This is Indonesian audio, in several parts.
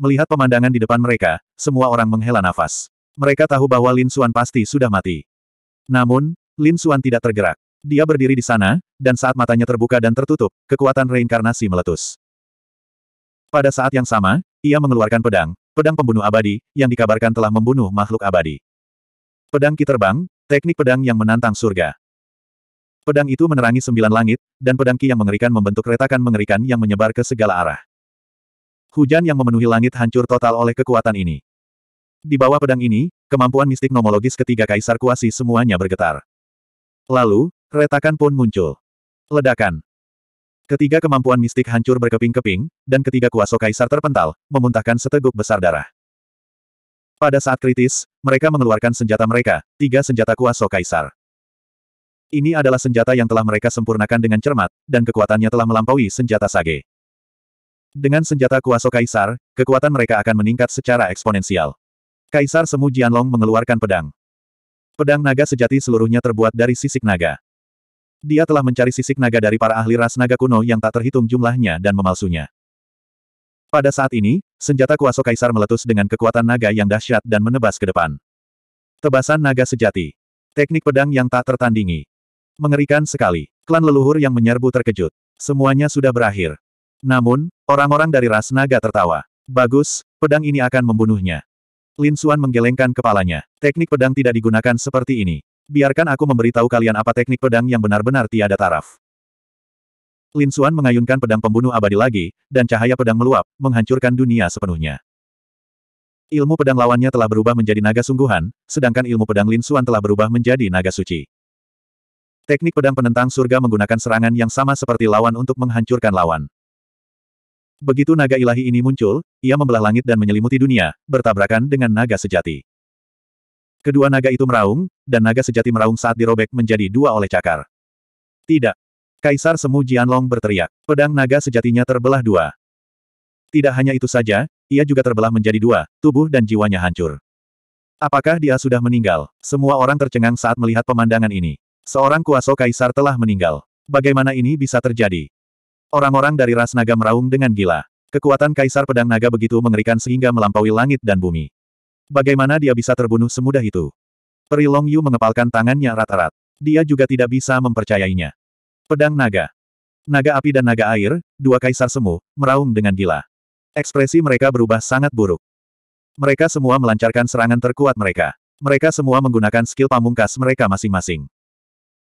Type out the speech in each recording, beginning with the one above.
Melihat pemandangan di depan mereka, semua orang menghela nafas. Mereka tahu bahwa Lin Xuan pasti sudah mati. Namun, Lin Xuan tidak tergerak. Dia berdiri di sana, dan saat matanya terbuka dan tertutup, kekuatan reinkarnasi meletus. Pada saat yang sama, ia mengeluarkan pedang, pedang pembunuh abadi, yang dikabarkan telah membunuh makhluk abadi. Pedang Kiterbang, teknik pedang yang menantang surga. Pedang itu menerangi sembilan langit, dan pedang Ki yang mengerikan membentuk retakan mengerikan yang menyebar ke segala arah. Hujan yang memenuhi langit hancur total oleh kekuatan ini. Di bawah pedang ini, kemampuan mistik nomologis ketiga Kaisar Kuasi semuanya bergetar. Lalu, retakan pun muncul. Ledakan. Ketiga kemampuan mistik hancur berkeping-keping, dan ketiga kuaso Kaisar terpental, memuntahkan seteguk besar darah. Pada saat kritis, mereka mengeluarkan senjata mereka, tiga senjata kuaso Kaisar. Ini adalah senjata yang telah mereka sempurnakan dengan cermat, dan kekuatannya telah melampaui senjata Sage. Dengan senjata kuasa kaisar, kekuatan mereka akan meningkat secara eksponensial. Kaisar Semu Jianlong mengeluarkan pedang. Pedang naga sejati seluruhnya terbuat dari sisik naga. Dia telah mencari sisik naga dari para ahli ras naga kuno yang tak terhitung jumlahnya dan memalsunya. Pada saat ini, senjata kuasa kaisar meletus dengan kekuatan naga yang dahsyat dan menebas ke depan. Tebasan naga sejati. Teknik pedang yang tak tertandingi. Mengerikan sekali. Klan leluhur yang menyerbu terkejut. Semuanya sudah berakhir. Namun, orang-orang dari ras naga tertawa. Bagus, pedang ini akan membunuhnya. Lin Xuan menggelengkan kepalanya. Teknik pedang tidak digunakan seperti ini. Biarkan aku memberitahu kalian apa teknik pedang yang benar-benar tiada taraf. Lin Xuan mengayunkan pedang pembunuh abadi lagi, dan cahaya pedang meluap, menghancurkan dunia sepenuhnya. Ilmu pedang lawannya telah berubah menjadi naga sungguhan, sedangkan ilmu pedang Lin Xuan telah berubah menjadi naga suci. Teknik pedang penentang surga menggunakan serangan yang sama seperti lawan untuk menghancurkan lawan. Begitu naga ilahi ini muncul, ia membelah langit dan menyelimuti dunia, bertabrakan dengan naga sejati. Kedua naga itu meraung, dan naga sejati meraung saat dirobek menjadi dua oleh cakar. Tidak. Kaisar Semu Jianlong berteriak. Pedang naga sejatinya terbelah dua. Tidak hanya itu saja, ia juga terbelah menjadi dua, tubuh dan jiwanya hancur. Apakah dia sudah meninggal? Semua orang tercengang saat melihat pemandangan ini. Seorang kuasa kaisar telah meninggal. Bagaimana ini bisa terjadi? Orang-orang dari ras naga meraung dengan gila. Kekuatan Kaisar Pedang Naga begitu mengerikan sehingga melampaui langit dan bumi. Bagaimana dia bisa terbunuh semudah itu? Peri Long Yu mengepalkan tangannya rata rata Dia juga tidak bisa mempercayainya. Pedang Naga. Naga api dan naga air, dua kaisar semu, meraung dengan gila. Ekspresi mereka berubah sangat buruk. Mereka semua melancarkan serangan terkuat mereka. Mereka semua menggunakan skill pamungkas mereka masing-masing.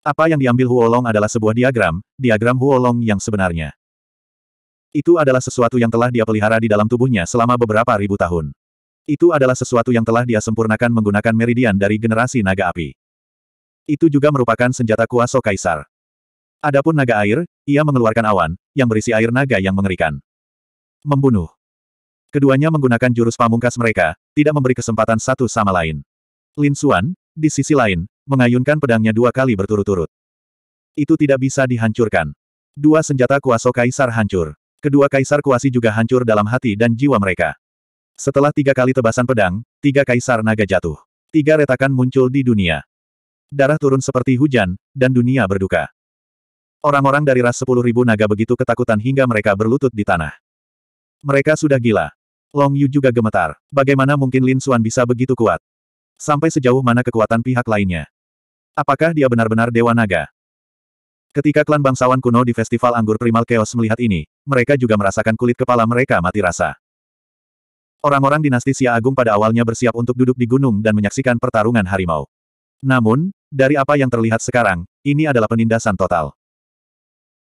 Apa yang diambil Huolong adalah sebuah diagram, diagram Huolong yang sebenarnya. Itu adalah sesuatu yang telah dia pelihara di dalam tubuhnya selama beberapa ribu tahun. Itu adalah sesuatu yang telah dia sempurnakan menggunakan meridian dari generasi naga api. Itu juga merupakan senjata kuasa kaisar. Adapun naga air, ia mengeluarkan awan, yang berisi air naga yang mengerikan. Membunuh. Keduanya menggunakan jurus pamungkas mereka, tidak memberi kesempatan satu sama lain. Lin Xuan, di sisi lain, mengayunkan pedangnya dua kali berturut-turut. Itu tidak bisa dihancurkan. Dua senjata kuaso kaisar hancur. Kedua kaisar kuasi juga hancur dalam hati dan jiwa mereka. Setelah tiga kali tebasan pedang, tiga kaisar naga jatuh. Tiga retakan muncul di dunia. Darah turun seperti hujan, dan dunia berduka. Orang-orang dari ras sepuluh ribu naga begitu ketakutan hingga mereka berlutut di tanah. Mereka sudah gila. Long Yu juga gemetar. Bagaimana mungkin Lin Xuan bisa begitu kuat? Sampai sejauh mana kekuatan pihak lainnya? Apakah dia benar-benar Dewa Naga? Ketika klan bangsawan kuno di Festival Anggur Primal Chaos melihat ini, mereka juga merasakan kulit kepala mereka mati rasa. Orang-orang dinasti Sia Agung pada awalnya bersiap untuk duduk di gunung dan menyaksikan pertarungan harimau. Namun, dari apa yang terlihat sekarang, ini adalah penindasan total.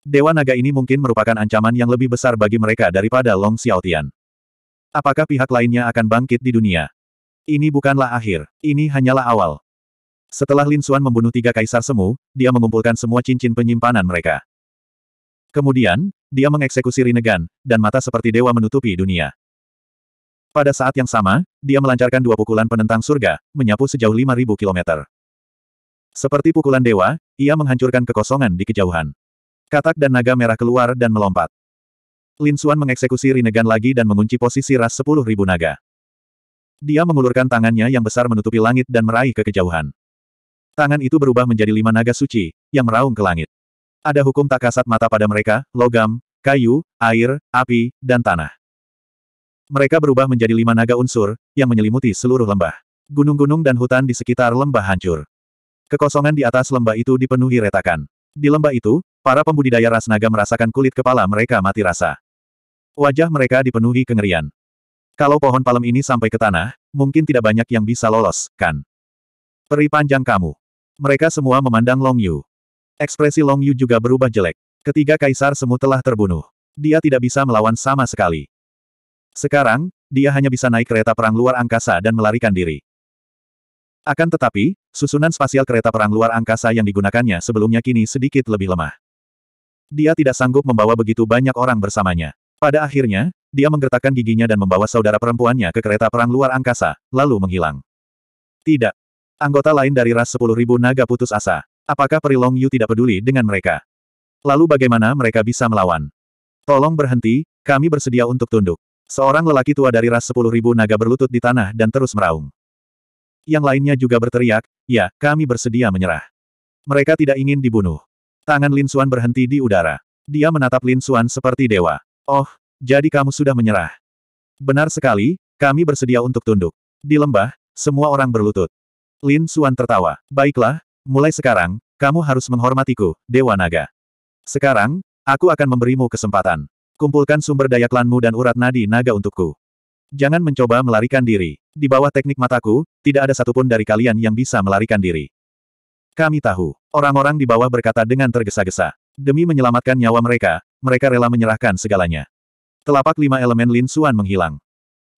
Dewa Naga ini mungkin merupakan ancaman yang lebih besar bagi mereka daripada Long Xiaotian. Apakah pihak lainnya akan bangkit di dunia? Ini bukanlah akhir, ini hanyalah awal. Setelah Lin Xuan membunuh tiga kaisar semu, dia mengumpulkan semua cincin penyimpanan mereka. Kemudian, dia mengeksekusi Rinnegan, dan mata seperti dewa menutupi dunia. Pada saat yang sama, dia melancarkan dua pukulan penentang surga, menyapu sejauh 5.000 kilometer. Seperti pukulan dewa, ia menghancurkan kekosongan di kejauhan. Katak dan naga merah keluar dan melompat. Lin Xuan mengeksekusi Rinnegan lagi dan mengunci posisi ras 10.000 naga. Dia mengulurkan tangannya yang besar menutupi langit dan meraih ke kejauhan. Tangan itu berubah menjadi lima naga suci, yang meraung ke langit. Ada hukum tak kasat mata pada mereka, logam, kayu, air, api, dan tanah. Mereka berubah menjadi lima naga unsur, yang menyelimuti seluruh lembah. Gunung-gunung dan hutan di sekitar lembah hancur. Kekosongan di atas lembah itu dipenuhi retakan. Di lembah itu, para pembudidaya ras naga merasakan kulit kepala mereka mati rasa. Wajah mereka dipenuhi kengerian. Kalau pohon palem ini sampai ke tanah, mungkin tidak banyak yang bisa lolos, kan? Peri panjang kamu. Mereka semua memandang Long Yu. Ekspresi Long Yu juga berubah jelek. Ketiga kaisar semu telah terbunuh. Dia tidak bisa melawan sama sekali. Sekarang, dia hanya bisa naik kereta perang luar angkasa dan melarikan diri. Akan tetapi, susunan spasial kereta perang luar angkasa yang digunakannya sebelumnya kini sedikit lebih lemah. Dia tidak sanggup membawa begitu banyak orang bersamanya. Pada akhirnya, dia menggertakkan giginya dan membawa saudara perempuannya ke kereta perang luar angkasa, lalu menghilang. Tidak, Anggota lain dari ras 10.000 naga putus asa. Apakah Peri Long Yu tidak peduli dengan mereka? Lalu bagaimana mereka bisa melawan? Tolong berhenti, kami bersedia untuk tunduk. Seorang lelaki tua dari ras 10.000 naga berlutut di tanah dan terus meraung. Yang lainnya juga berteriak, ya, kami bersedia menyerah. Mereka tidak ingin dibunuh. Tangan Lin Xuan berhenti di udara. Dia menatap Lin Xuan seperti dewa. Oh, jadi kamu sudah menyerah. Benar sekali, kami bersedia untuk tunduk. Di lembah, semua orang berlutut. Lin Suan tertawa. Baiklah, mulai sekarang, kamu harus menghormatiku, Dewa Naga. Sekarang, aku akan memberimu kesempatan. Kumpulkan sumber daya klanmu dan urat nadi naga untukku. Jangan mencoba melarikan diri. Di bawah teknik mataku, tidak ada satupun dari kalian yang bisa melarikan diri. Kami tahu. Orang-orang di bawah berkata dengan tergesa-gesa. Demi menyelamatkan nyawa mereka, mereka rela menyerahkan segalanya. Telapak lima elemen Lin Suan menghilang.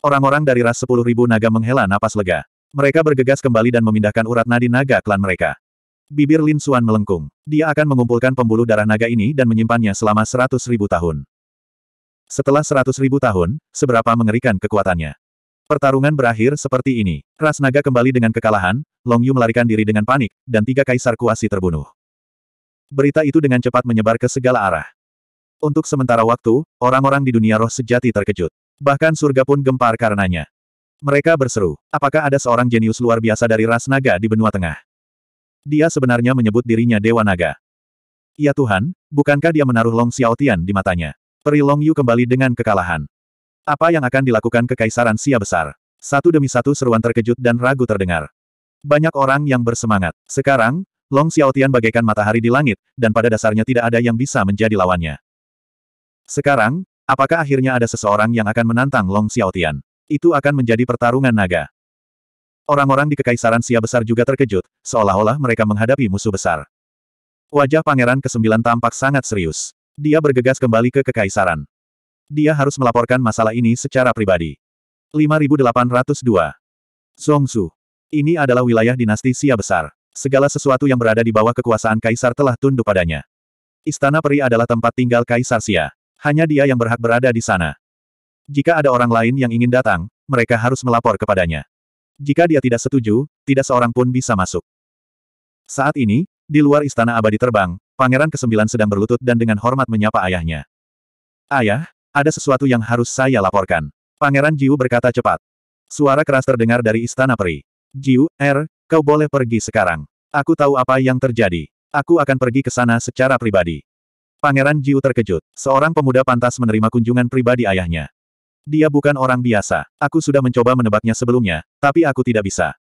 Orang-orang dari ras sepuluh ribu naga menghela napas lega. Mereka bergegas kembali dan memindahkan urat nadi naga klan mereka. Bibir Lin Suan melengkung. Dia akan mengumpulkan pembuluh darah naga ini dan menyimpannya selama seratus ribu tahun. Setelah seratus ribu tahun, seberapa mengerikan kekuatannya. Pertarungan berakhir seperti ini. Ras naga kembali dengan kekalahan, Long Yu melarikan diri dengan panik, dan tiga kaisar kuasi terbunuh. Berita itu dengan cepat menyebar ke segala arah. Untuk sementara waktu, orang-orang di dunia roh sejati terkejut. Bahkan surga pun gempar karenanya. Mereka berseru, apakah ada seorang jenius luar biasa dari ras naga di benua tengah? Dia sebenarnya menyebut dirinya Dewa Naga. Ya Tuhan, bukankah dia menaruh Long Xiaotian di matanya? Peri Long Yu kembali dengan kekalahan. Apa yang akan dilakukan Kekaisaran Sia Besar? Satu demi satu seruan terkejut dan ragu terdengar. Banyak orang yang bersemangat. Sekarang, Long Xiaotian bagaikan matahari di langit, dan pada dasarnya tidak ada yang bisa menjadi lawannya. Sekarang, apakah akhirnya ada seseorang yang akan menantang Long Xiaotian? itu akan menjadi pertarungan naga. Orang-orang di Kekaisaran Sia Besar juga terkejut, seolah-olah mereka menghadapi musuh besar. Wajah Pangeran ke Kesembilan tampak sangat serius. Dia bergegas kembali ke Kekaisaran. Dia harus melaporkan masalah ini secara pribadi. 5802 Zongsu. Ini adalah wilayah dinasti Sia Besar. Segala sesuatu yang berada di bawah kekuasaan Kaisar telah tunduk padanya. Istana Peri adalah tempat tinggal Kaisar Sia. Hanya dia yang berhak berada di sana. Jika ada orang lain yang ingin datang, mereka harus melapor kepadanya. Jika dia tidak setuju, tidak seorang pun bisa masuk. Saat ini, di luar istana abadi terbang, Pangeran Kesembilan sedang berlutut dan dengan hormat menyapa ayahnya. Ayah, ada sesuatu yang harus saya laporkan. Pangeran Jiu berkata cepat. Suara keras terdengar dari istana peri. Jiu, Er, kau boleh pergi sekarang. Aku tahu apa yang terjadi. Aku akan pergi ke sana secara pribadi. Pangeran Jiu terkejut. Seorang pemuda pantas menerima kunjungan pribadi ayahnya. Dia bukan orang biasa. Aku sudah mencoba menebaknya sebelumnya, tapi aku tidak bisa.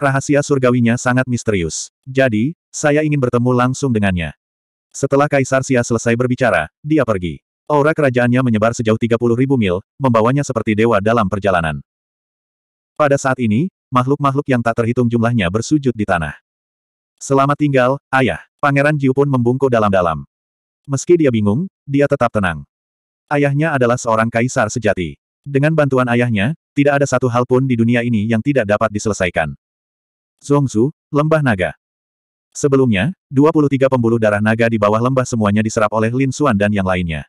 Rahasia surgawinya sangat misterius. Jadi, saya ingin bertemu langsung dengannya. Setelah Kaisar Sia selesai berbicara, dia pergi. Aura kerajaannya menyebar sejauh 30 ribu mil, membawanya seperti dewa dalam perjalanan. Pada saat ini, makhluk-makhluk yang tak terhitung jumlahnya bersujud di tanah. Selamat tinggal, ayah. Pangeran Jiu pun membungkuk dalam-dalam. Meski dia bingung, dia tetap tenang. Ayahnya adalah seorang kaisar sejati. Dengan bantuan ayahnya, tidak ada satu hal pun di dunia ini yang tidak dapat diselesaikan. Zongzu, Lembah Naga. Sebelumnya, 23 pembuluh darah naga di bawah lembah semuanya diserap oleh Lin Xuan dan yang lainnya.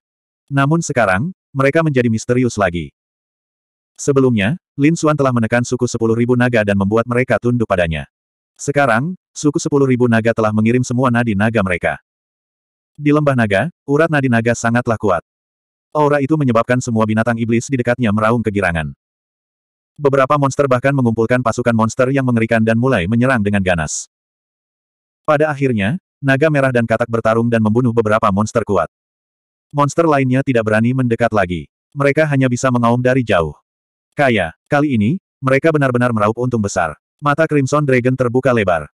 Namun sekarang, mereka menjadi misterius lagi. Sebelumnya, Lin Xuan telah menekan suku 10.000 naga dan membuat mereka tunduk padanya. Sekarang, suku 10.000 naga telah mengirim semua nadi naga mereka. Di lembah naga, urat nadi naga sangatlah kuat. Aura itu menyebabkan semua binatang iblis di dekatnya meraung kegirangan. Beberapa monster bahkan mengumpulkan pasukan monster yang mengerikan dan mulai menyerang dengan ganas. Pada akhirnya, naga merah dan katak bertarung dan membunuh beberapa monster kuat. Monster lainnya tidak berani mendekat lagi. Mereka hanya bisa mengaum dari jauh. Kaya, kali ini, mereka benar-benar meraup untung besar. Mata Crimson Dragon terbuka lebar.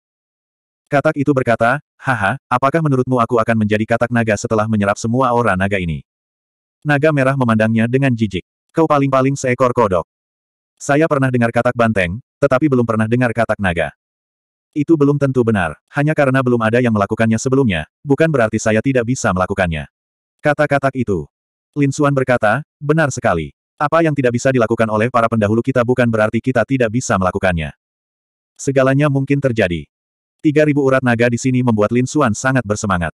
Katak itu berkata, Haha, apakah menurutmu aku akan menjadi katak naga setelah menyerap semua aura naga ini? Naga merah memandangnya dengan jijik. Kau paling-paling seekor kodok. Saya pernah dengar katak banteng, tetapi belum pernah dengar katak naga. Itu belum tentu benar. Hanya karena belum ada yang melakukannya sebelumnya, bukan berarti saya tidak bisa melakukannya. Kata-katak itu. Lin Xuan berkata, benar sekali. Apa yang tidak bisa dilakukan oleh para pendahulu kita bukan berarti kita tidak bisa melakukannya. Segalanya mungkin terjadi. 3.000 urat naga di sini membuat Lin Xuan sangat bersemangat.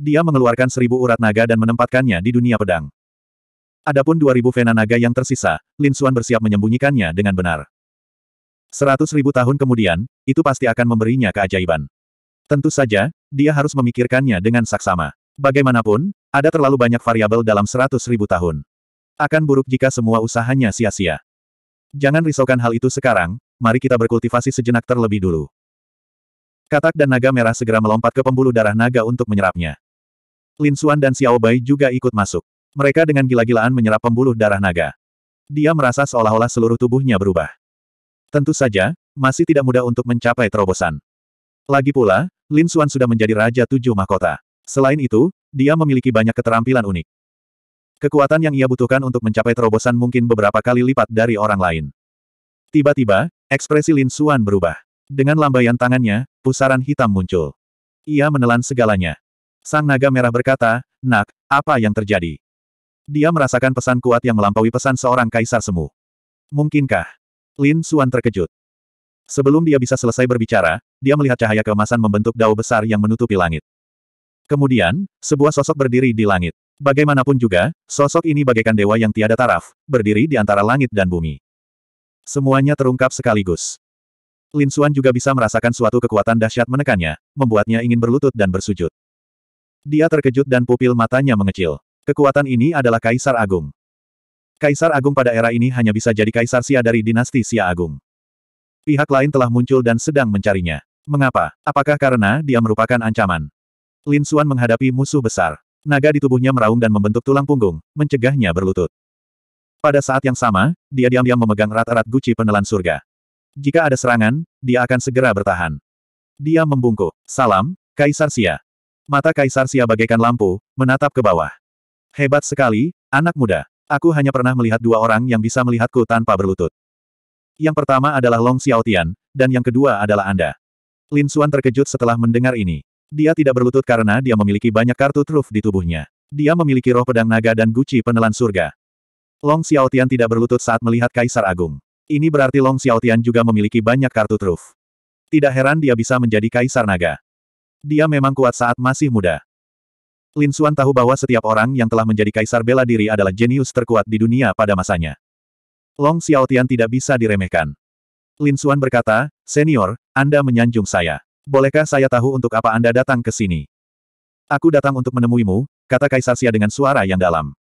Dia mengeluarkan seribu urat naga dan menempatkannya di dunia pedang. Adapun dua ribu vena naga yang tersisa, Lin Xuan bersiap menyembunyikannya dengan benar. Seratus ribu tahun kemudian, itu pasti akan memberinya keajaiban. Tentu saja, dia harus memikirkannya dengan saksama. Bagaimanapun, ada terlalu banyak variabel dalam seratus ribu tahun. Akan buruk jika semua usahanya sia-sia. Jangan risaukan hal itu sekarang, mari kita berkultivasi sejenak terlebih dulu. Katak dan naga merah segera melompat ke pembuluh darah naga untuk menyerapnya. Lin Xuan dan Xiao Bai juga ikut masuk. Mereka dengan gila-gilaan menyerap pembuluh darah naga. Dia merasa seolah-olah seluruh tubuhnya berubah. Tentu saja, masih tidak mudah untuk mencapai terobosan. Lagi pula, Lin Xuan sudah menjadi Raja Tujuh Mahkota. Selain itu, dia memiliki banyak keterampilan unik. Kekuatan yang ia butuhkan untuk mencapai terobosan mungkin beberapa kali lipat dari orang lain. Tiba-tiba, ekspresi Lin Xuan berubah. Dengan lambaian tangannya, pusaran hitam muncul. Ia menelan segalanya. Sang naga merah berkata, Nak, apa yang terjadi? Dia merasakan pesan kuat yang melampaui pesan seorang kaisar semu. Mungkinkah? Lin Suan terkejut. Sebelum dia bisa selesai berbicara, dia melihat cahaya keemasan membentuk dao besar yang menutupi langit. Kemudian, sebuah sosok berdiri di langit. Bagaimanapun juga, sosok ini bagaikan dewa yang tiada taraf, berdiri di antara langit dan bumi. Semuanya terungkap sekaligus. Lin Xuan juga bisa merasakan suatu kekuatan dahsyat menekannya, membuatnya ingin berlutut dan bersujud. Dia terkejut dan pupil matanya mengecil. Kekuatan ini adalah Kaisar Agung. Kaisar Agung pada era ini hanya bisa jadi Kaisar Sia dari dinasti Sia Agung. Pihak lain telah muncul dan sedang mencarinya. Mengapa? Apakah karena dia merupakan ancaman? Lin Xuan menghadapi musuh besar. Naga di tubuhnya meraung dan membentuk tulang punggung, mencegahnya berlutut. Pada saat yang sama, dia diam-diam memegang rat-rat guci penelan surga. Jika ada serangan, dia akan segera bertahan. Dia membungkuk. Salam, Kaisar Sia. Mata Kaisar Sia bagaikan lampu, menatap ke bawah. Hebat sekali, anak muda. Aku hanya pernah melihat dua orang yang bisa melihatku tanpa berlutut. Yang pertama adalah Long Xiaotian, dan yang kedua adalah Anda. Lin Xuan terkejut setelah mendengar ini. Dia tidak berlutut karena dia memiliki banyak kartu truf di tubuhnya. Dia memiliki roh pedang naga dan guci penelan surga. Long Xiaotian tidak berlutut saat melihat Kaisar Agung. Ini berarti Long Xiaotian juga memiliki banyak kartu truf. Tidak heran dia bisa menjadi Kaisar Naga. Dia memang kuat saat masih muda. Lin Xuan tahu bahwa setiap orang yang telah menjadi kaisar bela diri adalah jenius terkuat di dunia pada masanya. Long Xiaotian tidak bisa diremehkan. Lin Xuan berkata, Senior, Anda menyanjung saya. Bolehkah saya tahu untuk apa Anda datang ke sini? Aku datang untuk menemuimu, kata Kaisar Xia dengan suara yang dalam.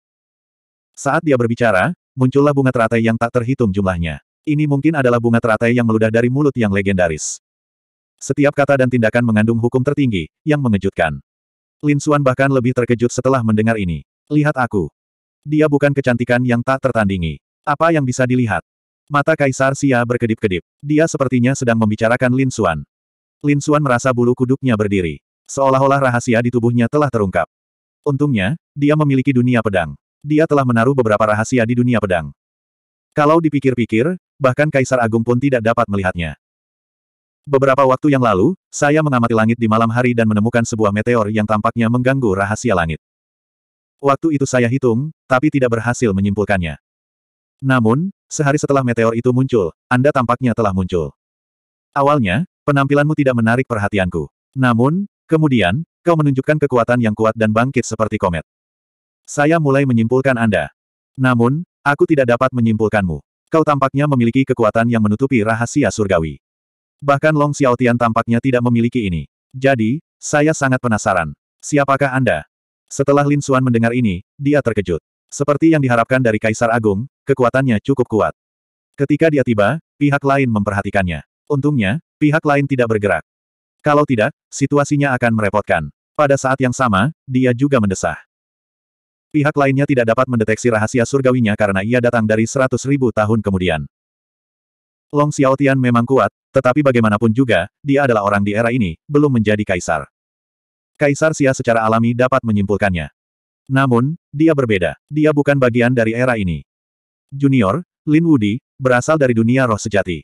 Saat dia berbicara, muncullah bunga teratai yang tak terhitung jumlahnya. Ini mungkin adalah bunga teratai yang meludah dari mulut yang legendaris. Setiap kata dan tindakan mengandung hukum tertinggi, yang mengejutkan. Lin Xuan bahkan lebih terkejut setelah mendengar ini. Lihat aku. Dia bukan kecantikan yang tak tertandingi. Apa yang bisa dilihat? Mata Kaisar Sia berkedip-kedip. Dia sepertinya sedang membicarakan Lin Xuan. Lin Xuan merasa bulu kuduknya berdiri. Seolah-olah rahasia di tubuhnya telah terungkap. Untungnya, dia memiliki dunia pedang. Dia telah menaruh beberapa rahasia di dunia pedang. Kalau dipikir-pikir, bahkan Kaisar Agung pun tidak dapat melihatnya. Beberapa waktu yang lalu, saya mengamati langit di malam hari dan menemukan sebuah meteor yang tampaknya mengganggu rahasia langit. Waktu itu saya hitung, tapi tidak berhasil menyimpulkannya. Namun, sehari setelah meteor itu muncul, Anda tampaknya telah muncul. Awalnya, penampilanmu tidak menarik perhatianku. Namun, kemudian, kau menunjukkan kekuatan yang kuat dan bangkit seperti komet. Saya mulai menyimpulkan Anda. Namun, aku tidak dapat menyimpulkanmu. Kau tampaknya memiliki kekuatan yang menutupi rahasia surgawi. Bahkan Long Xiaotian tampaknya tidak memiliki ini. Jadi, saya sangat penasaran. Siapakah Anda? Setelah Lin Xuan mendengar ini, dia terkejut. Seperti yang diharapkan dari Kaisar Agung, kekuatannya cukup kuat. Ketika dia tiba, pihak lain memperhatikannya. Untungnya, pihak lain tidak bergerak. Kalau tidak, situasinya akan merepotkan. Pada saat yang sama, dia juga mendesah. Pihak lainnya tidak dapat mendeteksi rahasia surgawinya karena ia datang dari seratus ribu tahun kemudian. Long Xiaotian memang kuat, tetapi bagaimanapun juga, dia adalah orang di era ini, belum menjadi kaisar. Kaisar Sia secara alami dapat menyimpulkannya. Namun, dia berbeda. Dia bukan bagian dari era ini. Junior, Lin Wudi, berasal dari dunia roh sejati.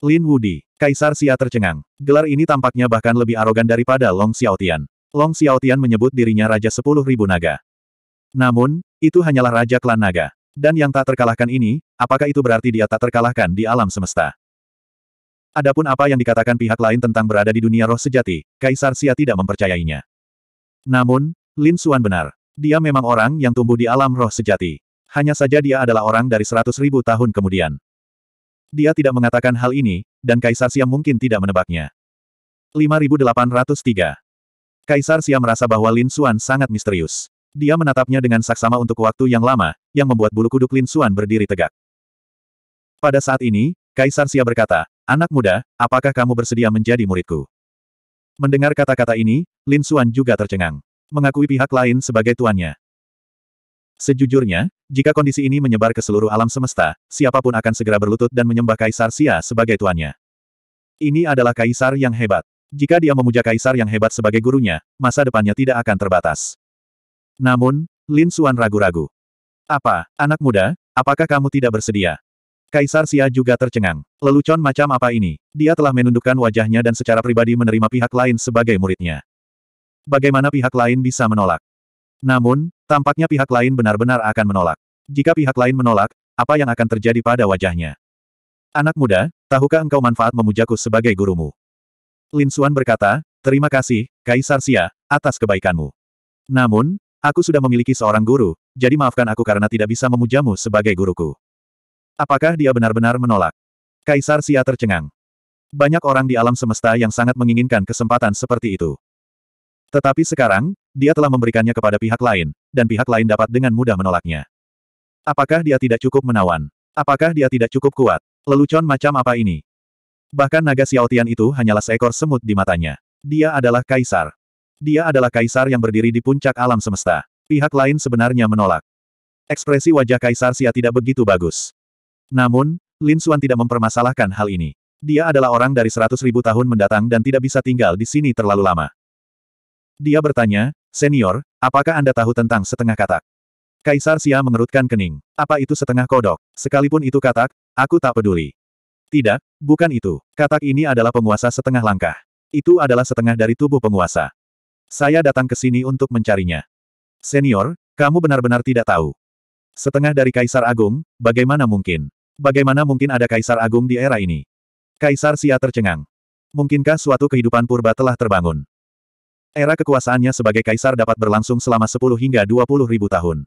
Lin Wudi, Kaisar Sia tercengang. Gelar ini tampaknya bahkan lebih arogan daripada Long Xiaotian. Long Xiaotian menyebut dirinya Raja Sepuluh Ribu Naga. Namun, itu hanyalah Raja Klan Naga. Dan yang tak terkalahkan ini, apakah itu berarti dia tak terkalahkan di alam semesta? Adapun apa yang dikatakan pihak lain tentang berada di dunia roh sejati, Kaisar Xia tidak mempercayainya. Namun, Lin Xuan benar. Dia memang orang yang tumbuh di alam roh sejati. Hanya saja dia adalah orang dari seratus ribu tahun kemudian. Dia tidak mengatakan hal ini, dan Kaisar Xia mungkin tidak menebaknya. 5803 Kaisar Xia merasa bahwa Lin Xuan sangat misterius. Dia menatapnya dengan saksama untuk waktu yang lama, yang membuat bulu kuduk Lin Xuan berdiri tegak. Pada saat ini, Kaisar Xia berkata, Anak muda, apakah kamu bersedia menjadi muridku? Mendengar kata-kata ini, Lin Suan juga tercengang. Mengakui pihak lain sebagai tuannya. Sejujurnya, jika kondisi ini menyebar ke seluruh alam semesta, siapapun akan segera berlutut dan menyembah Kaisar Xia sebagai tuannya. Ini adalah Kaisar yang hebat. Jika dia memuja Kaisar yang hebat sebagai gurunya, masa depannya tidak akan terbatas. Namun, Lin Suan ragu-ragu. Apa, anak muda, apakah kamu tidak bersedia? Kaisar Xia juga tercengang. Lelucon macam apa ini? Dia telah menundukkan wajahnya dan secara pribadi menerima pihak lain sebagai muridnya. Bagaimana pihak lain bisa menolak? Namun, tampaknya pihak lain benar-benar akan menolak. Jika pihak lain menolak, apa yang akan terjadi pada wajahnya? Anak muda, tahukah engkau manfaat memujaku sebagai gurumu? Lin Xuan berkata, terima kasih, Kaisar Xia, atas kebaikanmu. Namun, aku sudah memiliki seorang guru, jadi maafkan aku karena tidak bisa memujamu sebagai guruku. Apakah dia benar-benar menolak? Kaisar Sia tercengang. Banyak orang di alam semesta yang sangat menginginkan kesempatan seperti itu. Tetapi sekarang, dia telah memberikannya kepada pihak lain, dan pihak lain dapat dengan mudah menolaknya. Apakah dia tidak cukup menawan? Apakah dia tidak cukup kuat? Lelucon macam apa ini? Bahkan naga Xiaotian itu hanyalah seekor semut di matanya. Dia adalah kaisar. Dia adalah kaisar yang berdiri di puncak alam semesta. Pihak lain sebenarnya menolak. Ekspresi wajah Kaisar Sia tidak begitu bagus. Namun, Lin Xuan tidak mempermasalahkan hal ini. Dia adalah orang dari seratus ribu tahun mendatang dan tidak bisa tinggal di sini terlalu lama. Dia bertanya, Senior, apakah Anda tahu tentang setengah katak? Kaisar Xia mengerutkan kening. Apa itu setengah kodok? Sekalipun itu katak, aku tak peduli. Tidak, bukan itu. Katak ini adalah penguasa setengah langkah. Itu adalah setengah dari tubuh penguasa. Saya datang ke sini untuk mencarinya. Senior, kamu benar-benar tidak tahu. Setengah dari Kaisar Agung, bagaimana mungkin? Bagaimana mungkin ada Kaisar Agung di era ini? Kaisar Sia tercengang. Mungkinkah suatu kehidupan purba telah terbangun? Era kekuasaannya sebagai kaisar dapat berlangsung selama 10 hingga 20 ribu tahun.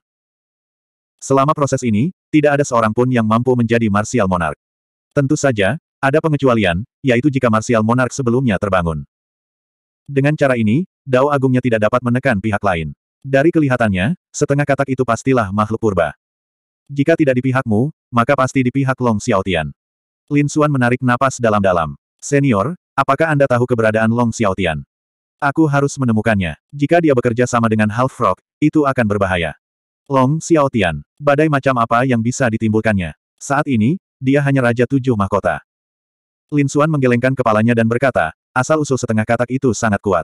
Selama proses ini, tidak ada seorang pun yang mampu menjadi Martial Monarch. Tentu saja, ada pengecualian, yaitu jika Martial Monarch sebelumnya terbangun. Dengan cara ini, Dao Agungnya tidak dapat menekan pihak lain. Dari kelihatannya, setengah katak itu pastilah makhluk purba. Jika tidak di pihakmu, maka pasti di pihak Long Xiaotian. Lin Xuan menarik napas dalam-dalam. Senior, apakah Anda tahu keberadaan Long Xiaotian? Aku harus menemukannya. Jika dia bekerja sama dengan Half Frog, itu akan berbahaya. Long Xiaotian, badai macam apa yang bisa ditimbulkannya? Saat ini, dia hanya Raja Tujuh Mahkota. Lin Xuan menggelengkan kepalanya dan berkata, asal-usul setengah katak itu sangat kuat.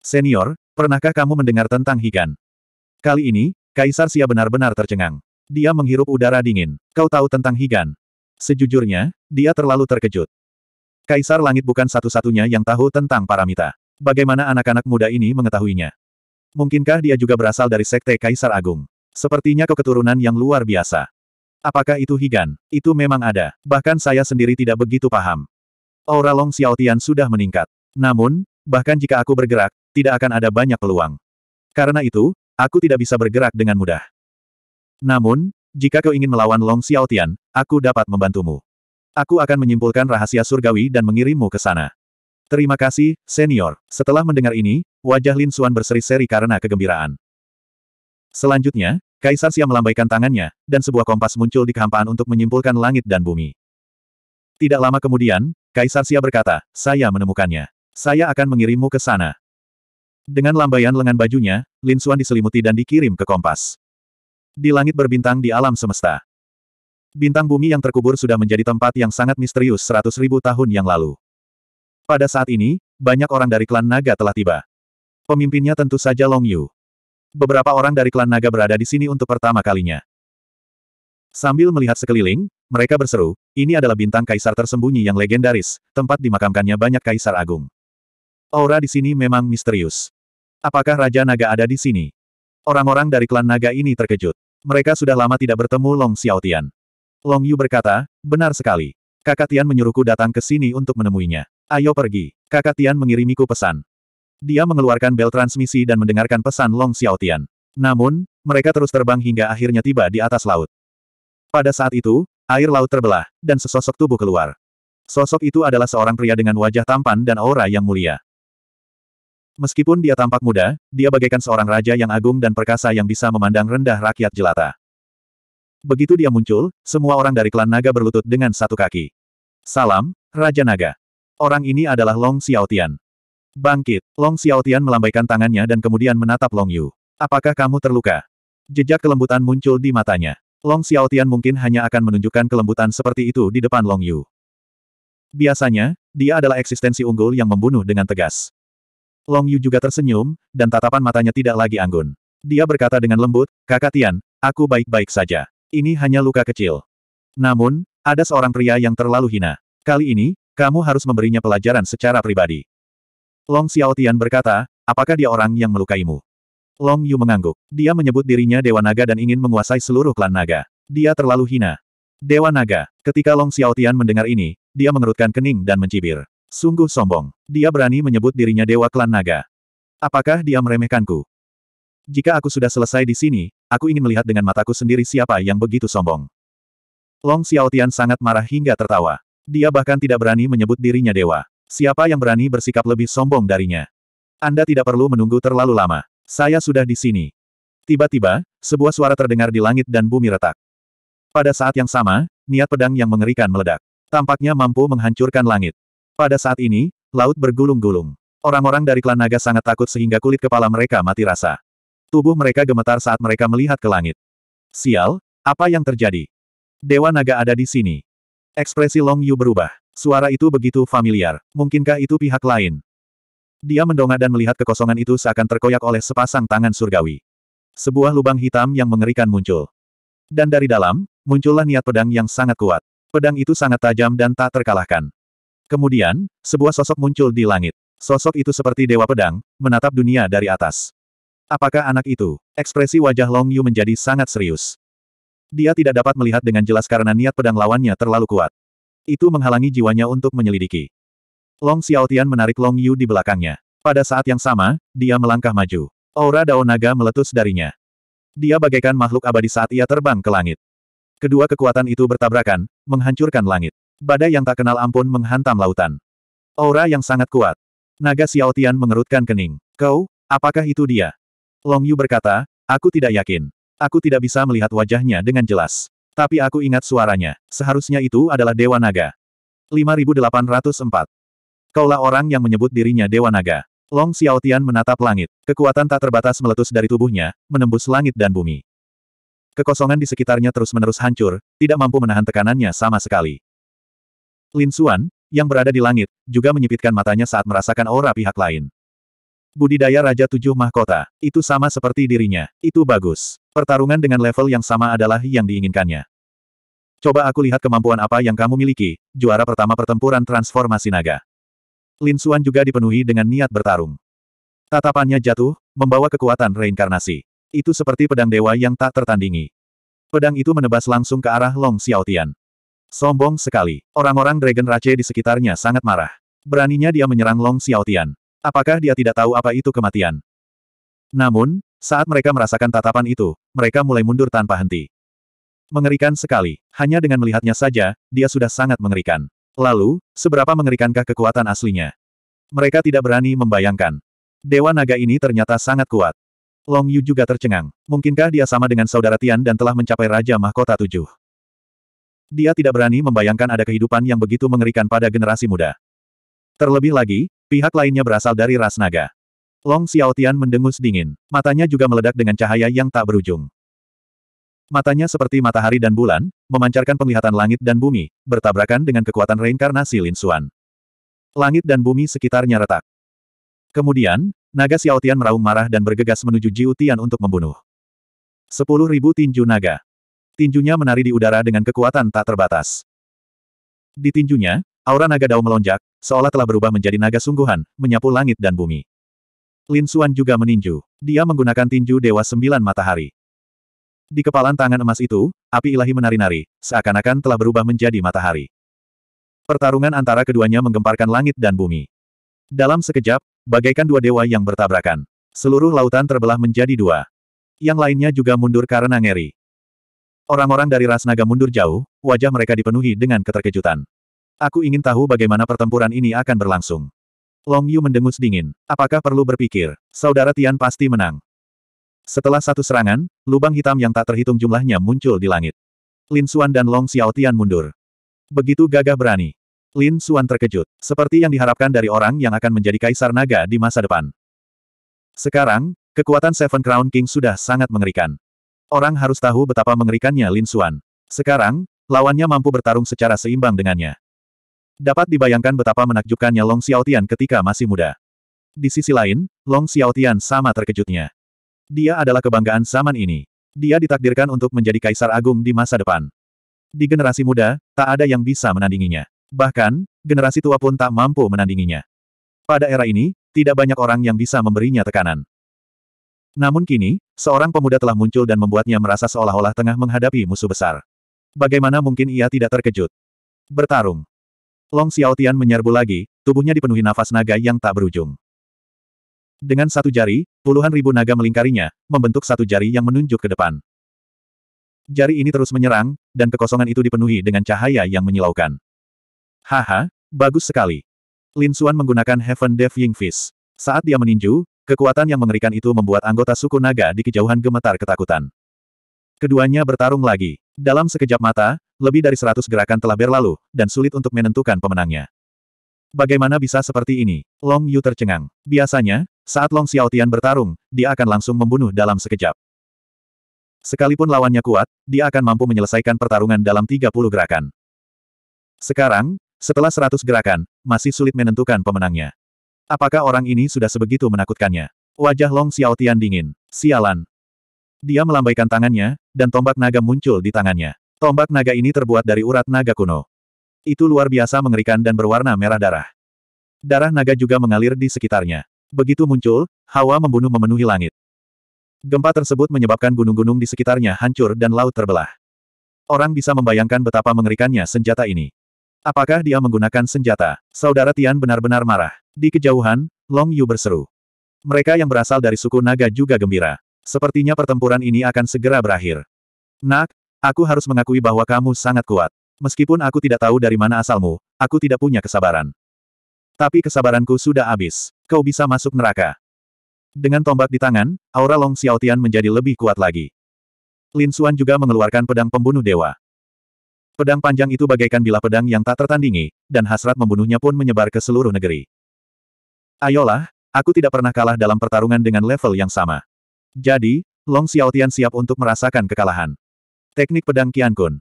Senior, Pernahkah kamu mendengar tentang Higan? Kali ini, Kaisar Sia benar-benar tercengang. Dia menghirup udara dingin. Kau tahu tentang Higan? Sejujurnya, dia terlalu terkejut. Kaisar Langit bukan satu-satunya yang tahu tentang paramita. Bagaimana anak-anak muda ini mengetahuinya? Mungkinkah dia juga berasal dari sekte Kaisar Agung? Sepertinya kau keturunan yang luar biasa. Apakah itu Higan? Itu memang ada. Bahkan saya sendiri tidak begitu paham. Aura Long Xiaotian sudah meningkat. Namun, bahkan jika aku bergerak, tidak akan ada banyak peluang. Karena itu, aku tidak bisa bergerak dengan mudah. Namun, jika kau ingin melawan Long Xiaotian, aku dapat membantumu. Aku akan menyimpulkan rahasia surgawi dan mengirimmu ke sana. Terima kasih, senior. Setelah mendengar ini, wajah Lin Xuan berseri-seri karena kegembiraan. Selanjutnya, Kaisar Xia melambaikan tangannya, dan sebuah kompas muncul di kehampaan untuk menyimpulkan langit dan bumi. Tidak lama kemudian, Kaisar Xia berkata, saya menemukannya. Saya akan mengirimmu ke sana. Dengan lambaian lengan bajunya, Lin Suan diselimuti dan dikirim ke kompas. Di langit berbintang di alam semesta. Bintang bumi yang terkubur sudah menjadi tempat yang sangat misterius seratus ribu tahun yang lalu. Pada saat ini, banyak orang dari klan naga telah tiba. Pemimpinnya tentu saja Long Yu. Beberapa orang dari klan naga berada di sini untuk pertama kalinya. Sambil melihat sekeliling, mereka berseru, ini adalah bintang kaisar tersembunyi yang legendaris, tempat dimakamkannya banyak kaisar agung. Aura di sini memang misterius. Apakah Raja Naga ada di sini? Orang-orang dari klan Naga ini terkejut. Mereka sudah lama tidak bertemu Long Xiaotian. Long Yu berkata, benar sekali. Kakak Tian menyuruhku datang ke sini untuk menemuinya. Ayo pergi. Kakak Tian mengirimiku pesan. Dia mengeluarkan bel transmisi dan mendengarkan pesan Long Xiaotian. Namun, mereka terus terbang hingga akhirnya tiba di atas laut. Pada saat itu, air laut terbelah, dan sesosok tubuh keluar. Sosok itu adalah seorang pria dengan wajah tampan dan aura yang mulia. Meskipun dia tampak muda, dia bagaikan seorang raja yang agung dan perkasa yang bisa memandang rendah rakyat jelata. Begitu dia muncul, semua orang dari klan naga berlutut dengan satu kaki. Salam, Raja Naga. Orang ini adalah Long Xiaotian. Bangkit, Long Xiaotian melambaikan tangannya dan kemudian menatap Long Yu. Apakah kamu terluka? Jejak kelembutan muncul di matanya. Long Xiaotian mungkin hanya akan menunjukkan kelembutan seperti itu di depan Long Yu. Biasanya, dia adalah eksistensi unggul yang membunuh dengan tegas. Long Yu juga tersenyum, dan tatapan matanya tidak lagi anggun. Dia berkata dengan lembut, Kakak Tian, aku baik-baik saja. Ini hanya luka kecil. Namun, ada seorang pria yang terlalu hina. Kali ini, kamu harus memberinya pelajaran secara pribadi. Long Xiao Tian berkata, apakah dia orang yang melukaimu? Long Yu mengangguk. Dia menyebut dirinya Dewa Naga dan ingin menguasai seluruh klan naga. Dia terlalu hina. Dewa Naga. Ketika Long Xiao Tian mendengar ini, dia mengerutkan kening dan mencibir. Sungguh sombong. Dia berani menyebut dirinya Dewa Klan Naga. Apakah dia meremehkanku? Jika aku sudah selesai di sini, aku ingin melihat dengan mataku sendiri siapa yang begitu sombong. Long Xiaotian sangat marah hingga tertawa. Dia bahkan tidak berani menyebut dirinya dewa. Siapa yang berani bersikap lebih sombong darinya? Anda tidak perlu menunggu terlalu lama. Saya sudah di sini. Tiba-tiba, sebuah suara terdengar di langit dan bumi retak. Pada saat yang sama, niat pedang yang mengerikan meledak. Tampaknya mampu menghancurkan langit. Pada saat ini, laut bergulung-gulung. Orang-orang dari klan naga sangat takut sehingga kulit kepala mereka mati rasa. Tubuh mereka gemetar saat mereka melihat ke langit. Sial, apa yang terjadi? Dewa naga ada di sini. Ekspresi Long Yu berubah. Suara itu begitu familiar. Mungkinkah itu pihak lain? Dia mendongak dan melihat kekosongan itu seakan terkoyak oleh sepasang tangan surgawi. Sebuah lubang hitam yang mengerikan muncul. Dan dari dalam, muncullah niat pedang yang sangat kuat. Pedang itu sangat tajam dan tak terkalahkan. Kemudian, sebuah sosok muncul di langit. Sosok itu seperti dewa pedang, menatap dunia dari atas. Apakah anak itu? Ekspresi wajah Long Yu menjadi sangat serius. Dia tidak dapat melihat dengan jelas karena niat pedang lawannya terlalu kuat. Itu menghalangi jiwanya untuk menyelidiki. Long Xiaotian menarik Long Yu di belakangnya. Pada saat yang sama, dia melangkah maju. Aura Dao Naga meletus darinya. Dia bagaikan makhluk abadi saat ia terbang ke langit. Kedua kekuatan itu bertabrakan, menghancurkan langit. Badai yang tak kenal ampun menghantam lautan. Aura yang sangat kuat. Naga Xiao Tian mengerutkan kening. Kau, apakah itu dia? Long Yu berkata, aku tidak yakin. Aku tidak bisa melihat wajahnya dengan jelas. Tapi aku ingat suaranya. Seharusnya itu adalah Dewa Naga. 5804. Kaulah orang yang menyebut dirinya Dewa Naga. Long Xiao Tian menatap langit. Kekuatan tak terbatas meletus dari tubuhnya, menembus langit dan bumi. Kekosongan di sekitarnya terus-menerus hancur, tidak mampu menahan tekanannya sama sekali. Lin Xuan, yang berada di langit, juga menyipitkan matanya saat merasakan aura pihak lain. Budidaya Raja Tujuh Mahkota, itu sama seperti dirinya, itu bagus. Pertarungan dengan level yang sama adalah yang diinginkannya. Coba aku lihat kemampuan apa yang kamu miliki, juara pertama pertempuran transformasi naga. Lin Xuan juga dipenuhi dengan niat bertarung. Tatapannya jatuh, membawa kekuatan reinkarnasi. Itu seperti pedang dewa yang tak tertandingi. Pedang itu menebas langsung ke arah Long Xiaotian. Sombong sekali. Orang-orang Dragon Rache di sekitarnya sangat marah. Beraninya dia menyerang Long Xiaotian. Apakah dia tidak tahu apa itu kematian? Namun, saat mereka merasakan tatapan itu, mereka mulai mundur tanpa henti. Mengerikan sekali. Hanya dengan melihatnya saja, dia sudah sangat mengerikan. Lalu, seberapa mengerikankah kekuatan aslinya? Mereka tidak berani membayangkan. Dewa naga ini ternyata sangat kuat. Long Yu juga tercengang. Mungkinkah dia sama dengan saudara Tian dan telah mencapai Raja Mahkota Tujuh? Dia tidak berani membayangkan ada kehidupan yang begitu mengerikan pada generasi muda. Terlebih lagi, pihak lainnya berasal dari ras naga. Long Xiaotian mendengus dingin. Matanya juga meledak dengan cahaya yang tak berujung. Matanya seperti matahari dan bulan, memancarkan penglihatan langit dan bumi, bertabrakan dengan kekuatan reinkarnasi Lin Xuan. Langit dan bumi sekitarnya retak. Kemudian, naga Xiaotian meraung marah dan bergegas menuju Jiutian untuk membunuh. Sepuluh ribu tinju naga. Tinjunya menari di udara dengan kekuatan tak terbatas. Di tinjunya, aura naga dao melonjak, seolah telah berubah menjadi naga sungguhan, menyapu langit dan bumi. Lin Xuan juga meninju. Dia menggunakan tinju Dewa Sembilan Matahari. Di kepalan tangan emas itu, api ilahi menari-nari, seakan-akan telah berubah menjadi matahari. Pertarungan antara keduanya menggemparkan langit dan bumi. Dalam sekejap, bagaikan dua dewa yang bertabrakan. Seluruh lautan terbelah menjadi dua. Yang lainnya juga mundur karena ngeri. Orang-orang dari ras naga mundur jauh, wajah mereka dipenuhi dengan keterkejutan. Aku ingin tahu bagaimana pertempuran ini akan berlangsung. Long Yu mendengus dingin. Apakah perlu berpikir, saudara Tian pasti menang. Setelah satu serangan, lubang hitam yang tak terhitung jumlahnya muncul di langit. Lin Xuan dan Long Xiao Tian mundur. Begitu gagah berani. Lin Xuan terkejut, seperti yang diharapkan dari orang yang akan menjadi kaisar naga di masa depan. Sekarang, kekuatan Seven Crown King sudah sangat mengerikan. Orang harus tahu betapa mengerikannya Lin Xuan. Sekarang, lawannya mampu bertarung secara seimbang dengannya. Dapat dibayangkan betapa menakjubkannya Long Xiaotian ketika masih muda. Di sisi lain, Long Xiaotian sama terkejutnya. Dia adalah kebanggaan zaman ini. Dia ditakdirkan untuk menjadi kaisar agung di masa depan. Di generasi muda, tak ada yang bisa menandinginya. Bahkan, generasi tua pun tak mampu menandinginya. Pada era ini, tidak banyak orang yang bisa memberinya tekanan. Namun kini, seorang pemuda telah muncul dan membuatnya merasa seolah-olah tengah menghadapi musuh besar. Bagaimana mungkin ia tidak terkejut? Bertarung. Long Xiaotian menyerbu lagi, tubuhnya dipenuhi nafas naga yang tak berujung. Dengan satu jari, puluhan ribu naga melingkarinya, membentuk satu jari yang menunjuk ke depan. Jari ini terus menyerang, dan kekosongan itu dipenuhi dengan cahaya yang menyilaukan. Haha, bagus sekali. Lin Xuan menggunakan Heaven Death Ying Fist. Saat dia meninju, Kekuatan yang mengerikan itu membuat anggota suku naga di kejauhan gemetar ketakutan. Keduanya bertarung lagi. Dalam sekejap mata, lebih dari seratus gerakan telah berlalu, dan sulit untuk menentukan pemenangnya. Bagaimana bisa seperti ini? Long Yu tercengang. Biasanya, saat Long Xiaotian bertarung, dia akan langsung membunuh dalam sekejap. Sekalipun lawannya kuat, dia akan mampu menyelesaikan pertarungan dalam 30 gerakan. Sekarang, setelah 100 gerakan, masih sulit menentukan pemenangnya. Apakah orang ini sudah sebegitu menakutkannya? Wajah Long Xiaotian dingin. Sialan. Dia melambaikan tangannya, dan tombak naga muncul di tangannya. Tombak naga ini terbuat dari urat naga kuno. Itu luar biasa mengerikan dan berwarna merah darah. Darah naga juga mengalir di sekitarnya. Begitu muncul, hawa membunuh memenuhi langit. Gempa tersebut menyebabkan gunung-gunung di sekitarnya hancur dan laut terbelah. Orang bisa membayangkan betapa mengerikannya senjata ini. Apakah dia menggunakan senjata? Saudara Tian benar-benar marah. Di kejauhan, Long Yu berseru. Mereka yang berasal dari suku naga juga gembira. Sepertinya pertempuran ini akan segera berakhir. Nak, aku harus mengakui bahwa kamu sangat kuat. Meskipun aku tidak tahu dari mana asalmu, aku tidak punya kesabaran. Tapi kesabaranku sudah habis. Kau bisa masuk neraka. Dengan tombak di tangan, aura Long Xiaotian menjadi lebih kuat lagi. Lin Xuan juga mengeluarkan pedang pembunuh dewa. Pedang panjang itu bagaikan bila pedang yang tak tertandingi, dan hasrat membunuhnya pun menyebar ke seluruh negeri. Ayolah, aku tidak pernah kalah dalam pertarungan dengan level yang sama. Jadi, Long Xiaotian siap untuk merasakan kekalahan. Teknik pedang Qian Kun.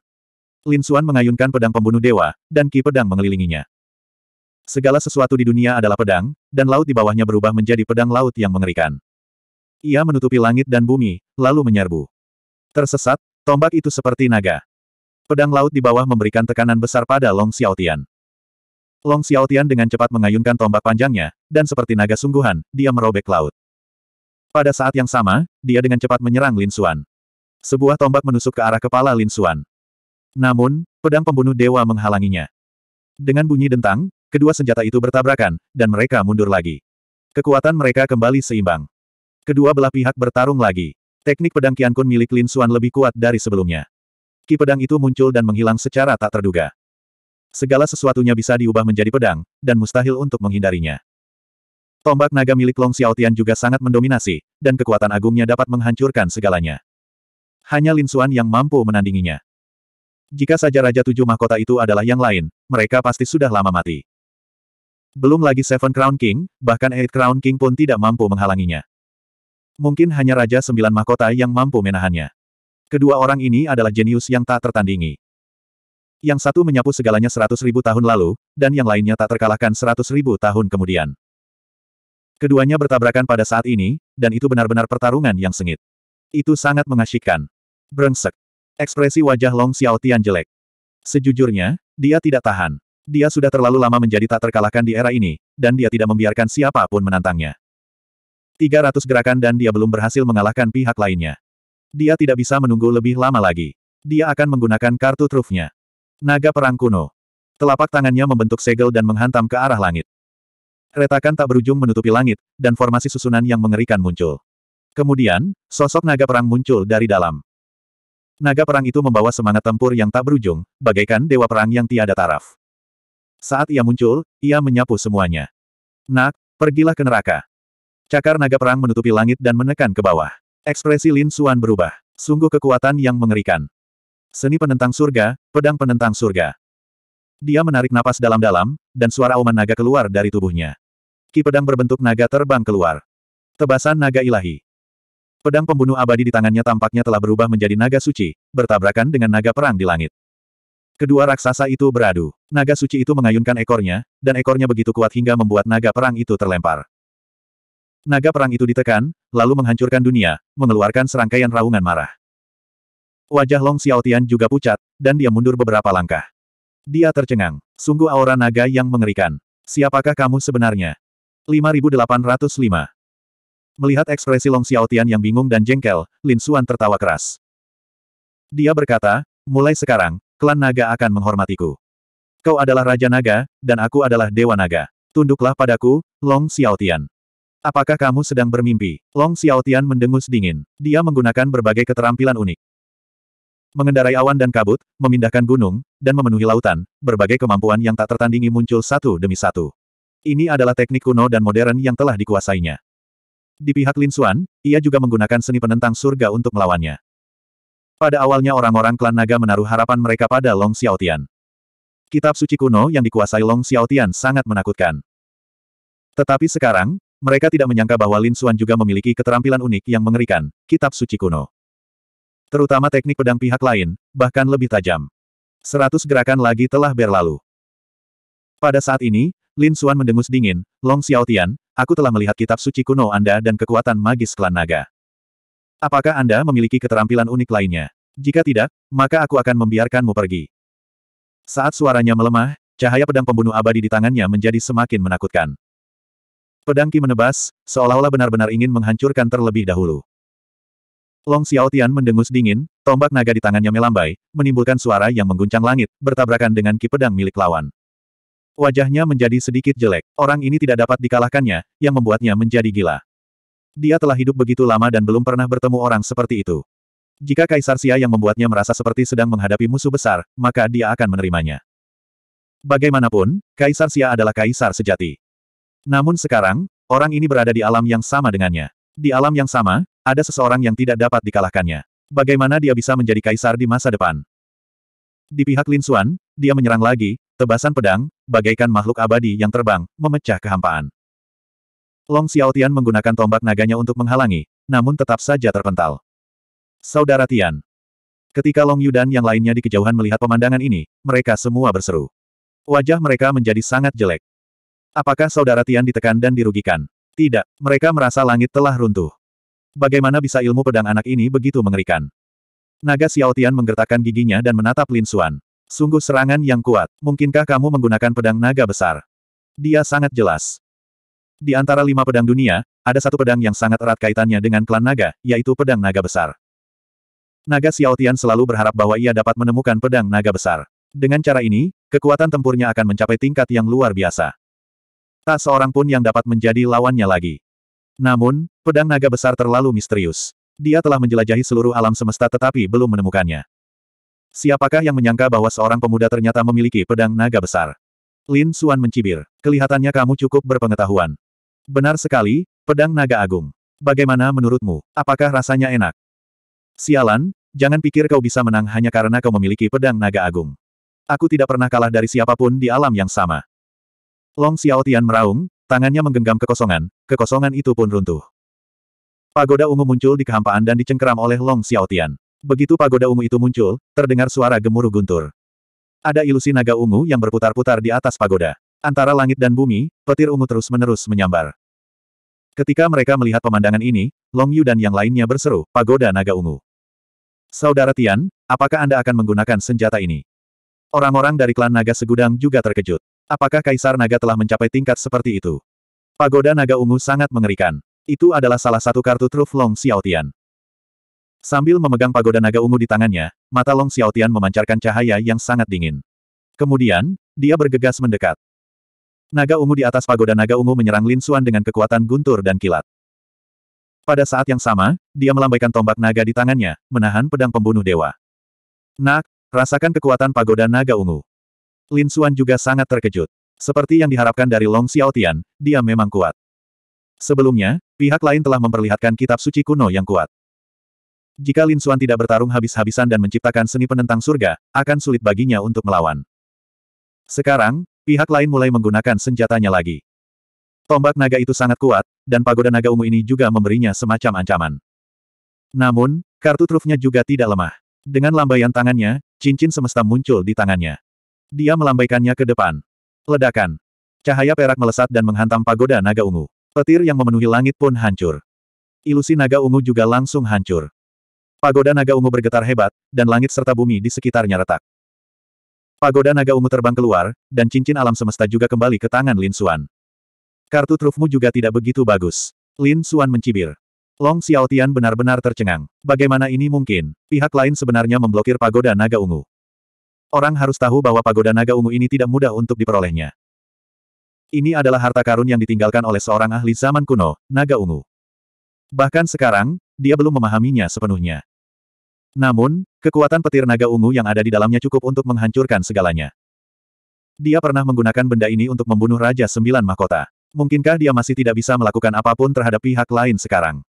Lin Xuan mengayunkan pedang pembunuh dewa, dan ki pedang mengelilinginya. Segala sesuatu di dunia adalah pedang, dan laut di bawahnya berubah menjadi pedang laut yang mengerikan. Ia menutupi langit dan bumi, lalu menyerbu. Tersesat, tombak itu seperti naga. Pedang laut di bawah memberikan tekanan besar pada Long Xiaotian. Long Xiaotian dengan cepat mengayunkan tombak panjangnya, dan seperti naga sungguhan, dia merobek laut. Pada saat yang sama, dia dengan cepat menyerang Lin Xuan. Sebuah tombak menusuk ke arah kepala Lin Xuan. Namun, pedang pembunuh dewa menghalanginya. Dengan bunyi dentang, kedua senjata itu bertabrakan, dan mereka mundur lagi. Kekuatan mereka kembali seimbang. Kedua belah pihak bertarung lagi. Teknik pedang kian kun milik Lin Xuan lebih kuat dari sebelumnya. Ki pedang itu muncul dan menghilang secara tak terduga. Segala sesuatunya bisa diubah menjadi pedang, dan mustahil untuk menghindarinya. Tombak naga milik Long Xiaotian juga sangat mendominasi, dan kekuatan agungnya dapat menghancurkan segalanya. Hanya Lin Xuan yang mampu menandinginya. Jika saja Raja Tujuh Mahkota itu adalah yang lain, mereka pasti sudah lama mati. Belum lagi Seven Crown King, bahkan Eight Crown King pun tidak mampu menghalanginya. Mungkin hanya Raja Sembilan Mahkota yang mampu menahannya. Kedua orang ini adalah jenius yang tak tertandingi. Yang satu menyapu segalanya seratus ribu tahun lalu, dan yang lainnya tak terkalahkan seratus ribu tahun kemudian. Keduanya bertabrakan pada saat ini, dan itu benar-benar pertarungan yang sengit. Itu sangat mengasyikkan. Brengsek. Ekspresi wajah Long Xiaotian jelek. Sejujurnya, dia tidak tahan. Dia sudah terlalu lama menjadi tak terkalahkan di era ini, dan dia tidak membiarkan siapapun menantangnya. 300 gerakan dan dia belum berhasil mengalahkan pihak lainnya. Dia tidak bisa menunggu lebih lama lagi. Dia akan menggunakan kartu trufnya. Naga Perang Kuno. Telapak tangannya membentuk segel dan menghantam ke arah langit. Retakan tak berujung menutupi langit, dan formasi susunan yang mengerikan muncul. Kemudian, sosok naga perang muncul dari dalam. Naga perang itu membawa semangat tempur yang tak berujung, bagaikan dewa perang yang tiada taraf. Saat ia muncul, ia menyapu semuanya. Nak, pergilah ke neraka. Cakar naga perang menutupi langit dan menekan ke bawah. Ekspresi Lin Suan berubah. Sungguh kekuatan yang mengerikan. Seni penentang surga, pedang penentang surga. Dia menarik napas dalam-dalam, dan suara auman naga keluar dari tubuhnya. Ki pedang berbentuk naga terbang keluar. Tebasan naga ilahi. Pedang pembunuh abadi di tangannya tampaknya telah berubah menjadi naga suci, bertabrakan dengan naga perang di langit. Kedua raksasa itu beradu. Naga suci itu mengayunkan ekornya, dan ekornya begitu kuat hingga membuat naga perang itu terlempar. Naga perang itu ditekan, lalu menghancurkan dunia, mengeluarkan serangkaian raungan marah. Wajah Long Xiaotian juga pucat, dan dia mundur beberapa langkah. Dia tercengang. Sungguh aura naga yang mengerikan. Siapakah kamu sebenarnya? 5805 Melihat ekspresi Long Xiaotian yang bingung dan jengkel, Lin Xuan tertawa keras. Dia berkata, mulai sekarang, klan naga akan menghormatiku. Kau adalah Raja Naga, dan aku adalah Dewa Naga. Tunduklah padaku, Long Xiaotian. Apakah kamu sedang bermimpi? Long Xiaotian mendengus dingin. Dia menggunakan berbagai keterampilan unik. Mengendarai awan dan kabut, memindahkan gunung, dan memenuhi lautan, berbagai kemampuan yang tak tertandingi muncul satu demi satu. Ini adalah teknik kuno dan modern yang telah dikuasainya. Di pihak Lin Xuan, ia juga menggunakan seni penentang surga untuk melawannya. Pada awalnya orang-orang klan naga menaruh harapan mereka pada Long Xiaotian. Kitab suci kuno yang dikuasai Long Xiaotian sangat menakutkan. Tetapi sekarang, mereka tidak menyangka bahwa Lin Xuan juga memiliki keterampilan unik yang mengerikan, kitab suci kuno. Terutama teknik pedang pihak lain, bahkan lebih tajam. Seratus gerakan lagi telah berlalu. Pada saat ini, Lin Xuan mendengus dingin, Long Xiaotian, aku telah melihat kitab suci kuno Anda dan kekuatan magis klan naga. Apakah Anda memiliki keterampilan unik lainnya? Jika tidak, maka aku akan membiarkanmu pergi. Saat suaranya melemah, cahaya pedang pembunuh abadi di tangannya menjadi semakin menakutkan. Pedang Ki menebas, seolah-olah benar-benar ingin menghancurkan terlebih dahulu. Long Xiaotian mendengus dingin, tombak naga di tangannya melambai, menimbulkan suara yang mengguncang langit, bertabrakan dengan ki pedang milik lawan. Wajahnya menjadi sedikit jelek, orang ini tidak dapat dikalahkannya, yang membuatnya menjadi gila. Dia telah hidup begitu lama dan belum pernah bertemu orang seperti itu. Jika Kaisar Xia yang membuatnya merasa seperti sedang menghadapi musuh besar, maka dia akan menerimanya. Bagaimanapun, Kaisar Xia adalah kaisar sejati. Namun sekarang, orang ini berada di alam yang sama dengannya. Di alam yang sama, ada seseorang yang tidak dapat dikalahkannya. Bagaimana dia bisa menjadi kaisar di masa depan? Di pihak Lin Xuan, dia menyerang lagi, tebasan pedang, bagaikan makhluk abadi yang terbang, memecah kehampaan. Long Xiao Tian menggunakan tombak naganya untuk menghalangi, namun tetap saja terpental. Saudara Tian. Ketika Long Yu dan yang lainnya di kejauhan melihat pemandangan ini, mereka semua berseru. Wajah mereka menjadi sangat jelek. Apakah saudara Tian ditekan dan dirugikan? Tidak, mereka merasa langit telah runtuh. Bagaimana bisa ilmu pedang anak ini begitu mengerikan? Naga Xiao Tian menggertakkan giginya dan menatap Lin Xuan. Sungguh serangan yang kuat. Mungkinkah kamu menggunakan pedang naga besar? Dia sangat jelas. Di antara lima pedang dunia, ada satu pedang yang sangat erat kaitannya dengan klan naga, yaitu pedang naga besar. Naga Xiao Tian selalu berharap bahwa ia dapat menemukan pedang naga besar. Dengan cara ini, kekuatan tempurnya akan mencapai tingkat yang luar biasa. Tak seorang pun yang dapat menjadi lawannya lagi. Namun, pedang naga besar terlalu misterius. Dia telah menjelajahi seluruh alam semesta tetapi belum menemukannya. Siapakah yang menyangka bahwa seorang pemuda ternyata memiliki pedang naga besar? Lin Suan mencibir. Kelihatannya kamu cukup berpengetahuan. Benar sekali, pedang naga agung. Bagaimana menurutmu? Apakah rasanya enak? Sialan, jangan pikir kau bisa menang hanya karena kau memiliki pedang naga agung. Aku tidak pernah kalah dari siapapun di alam yang sama. Long Xiao Tian meraung, tangannya menggenggam kekosongan, kekosongan itu pun runtuh. Pagoda ungu muncul di kehampaan dan dicengkeram oleh Long Xiao Tian. Begitu pagoda ungu itu muncul, terdengar suara gemuruh guntur. Ada ilusi naga ungu yang berputar-putar di atas pagoda. Antara langit dan bumi, petir ungu terus-menerus menyambar. Ketika mereka melihat pemandangan ini, Long Yu dan yang lainnya berseru, pagoda naga ungu. Saudara Tian, apakah Anda akan menggunakan senjata ini? Orang-orang dari klan naga segudang juga terkejut. Apakah Kaisar Naga telah mencapai tingkat seperti itu? Pagoda Naga Ungu sangat mengerikan. Itu adalah salah satu kartu truf Long Xiaotian. Sambil memegang pagoda naga ungu di tangannya, mata Long Xiaotian memancarkan cahaya yang sangat dingin. Kemudian, dia bergegas mendekat. Naga ungu di atas pagoda naga ungu menyerang Lin Xuan dengan kekuatan guntur dan kilat. Pada saat yang sama, dia melambaikan tombak naga di tangannya, menahan pedang pembunuh dewa. Nak, rasakan kekuatan pagoda naga ungu. Lin Xuan juga sangat terkejut. Seperti yang diharapkan dari Long Xiaotian, dia memang kuat. Sebelumnya, pihak lain telah memperlihatkan kitab suci kuno yang kuat. Jika Lin Xuan tidak bertarung habis-habisan dan menciptakan seni penentang surga, akan sulit baginya untuk melawan. Sekarang, pihak lain mulai menggunakan senjatanya lagi. Tombak naga itu sangat kuat, dan pagoda naga ungu ini juga memberinya semacam ancaman. Namun, kartu trufnya juga tidak lemah. Dengan lambaian tangannya, cincin semesta muncul di tangannya. Dia melambaikannya ke depan. Ledakan. Cahaya perak melesat dan menghantam pagoda naga ungu. Petir yang memenuhi langit pun hancur. Ilusi naga ungu juga langsung hancur. Pagoda naga ungu bergetar hebat, dan langit serta bumi di sekitarnya retak. Pagoda naga ungu terbang keluar, dan cincin alam semesta juga kembali ke tangan Lin Xuan. Kartu trufmu juga tidak begitu bagus. Lin Xuan mencibir. Long Xiaotian benar-benar tercengang. Bagaimana ini mungkin? Pihak lain sebenarnya memblokir pagoda naga ungu. Orang harus tahu bahwa pagoda naga ungu ini tidak mudah untuk diperolehnya. Ini adalah harta karun yang ditinggalkan oleh seorang ahli zaman kuno, naga ungu. Bahkan sekarang, dia belum memahaminya sepenuhnya. Namun, kekuatan petir naga ungu yang ada di dalamnya cukup untuk menghancurkan segalanya. Dia pernah menggunakan benda ini untuk membunuh Raja Sembilan Mahkota. Mungkinkah dia masih tidak bisa melakukan apapun terhadap pihak lain sekarang?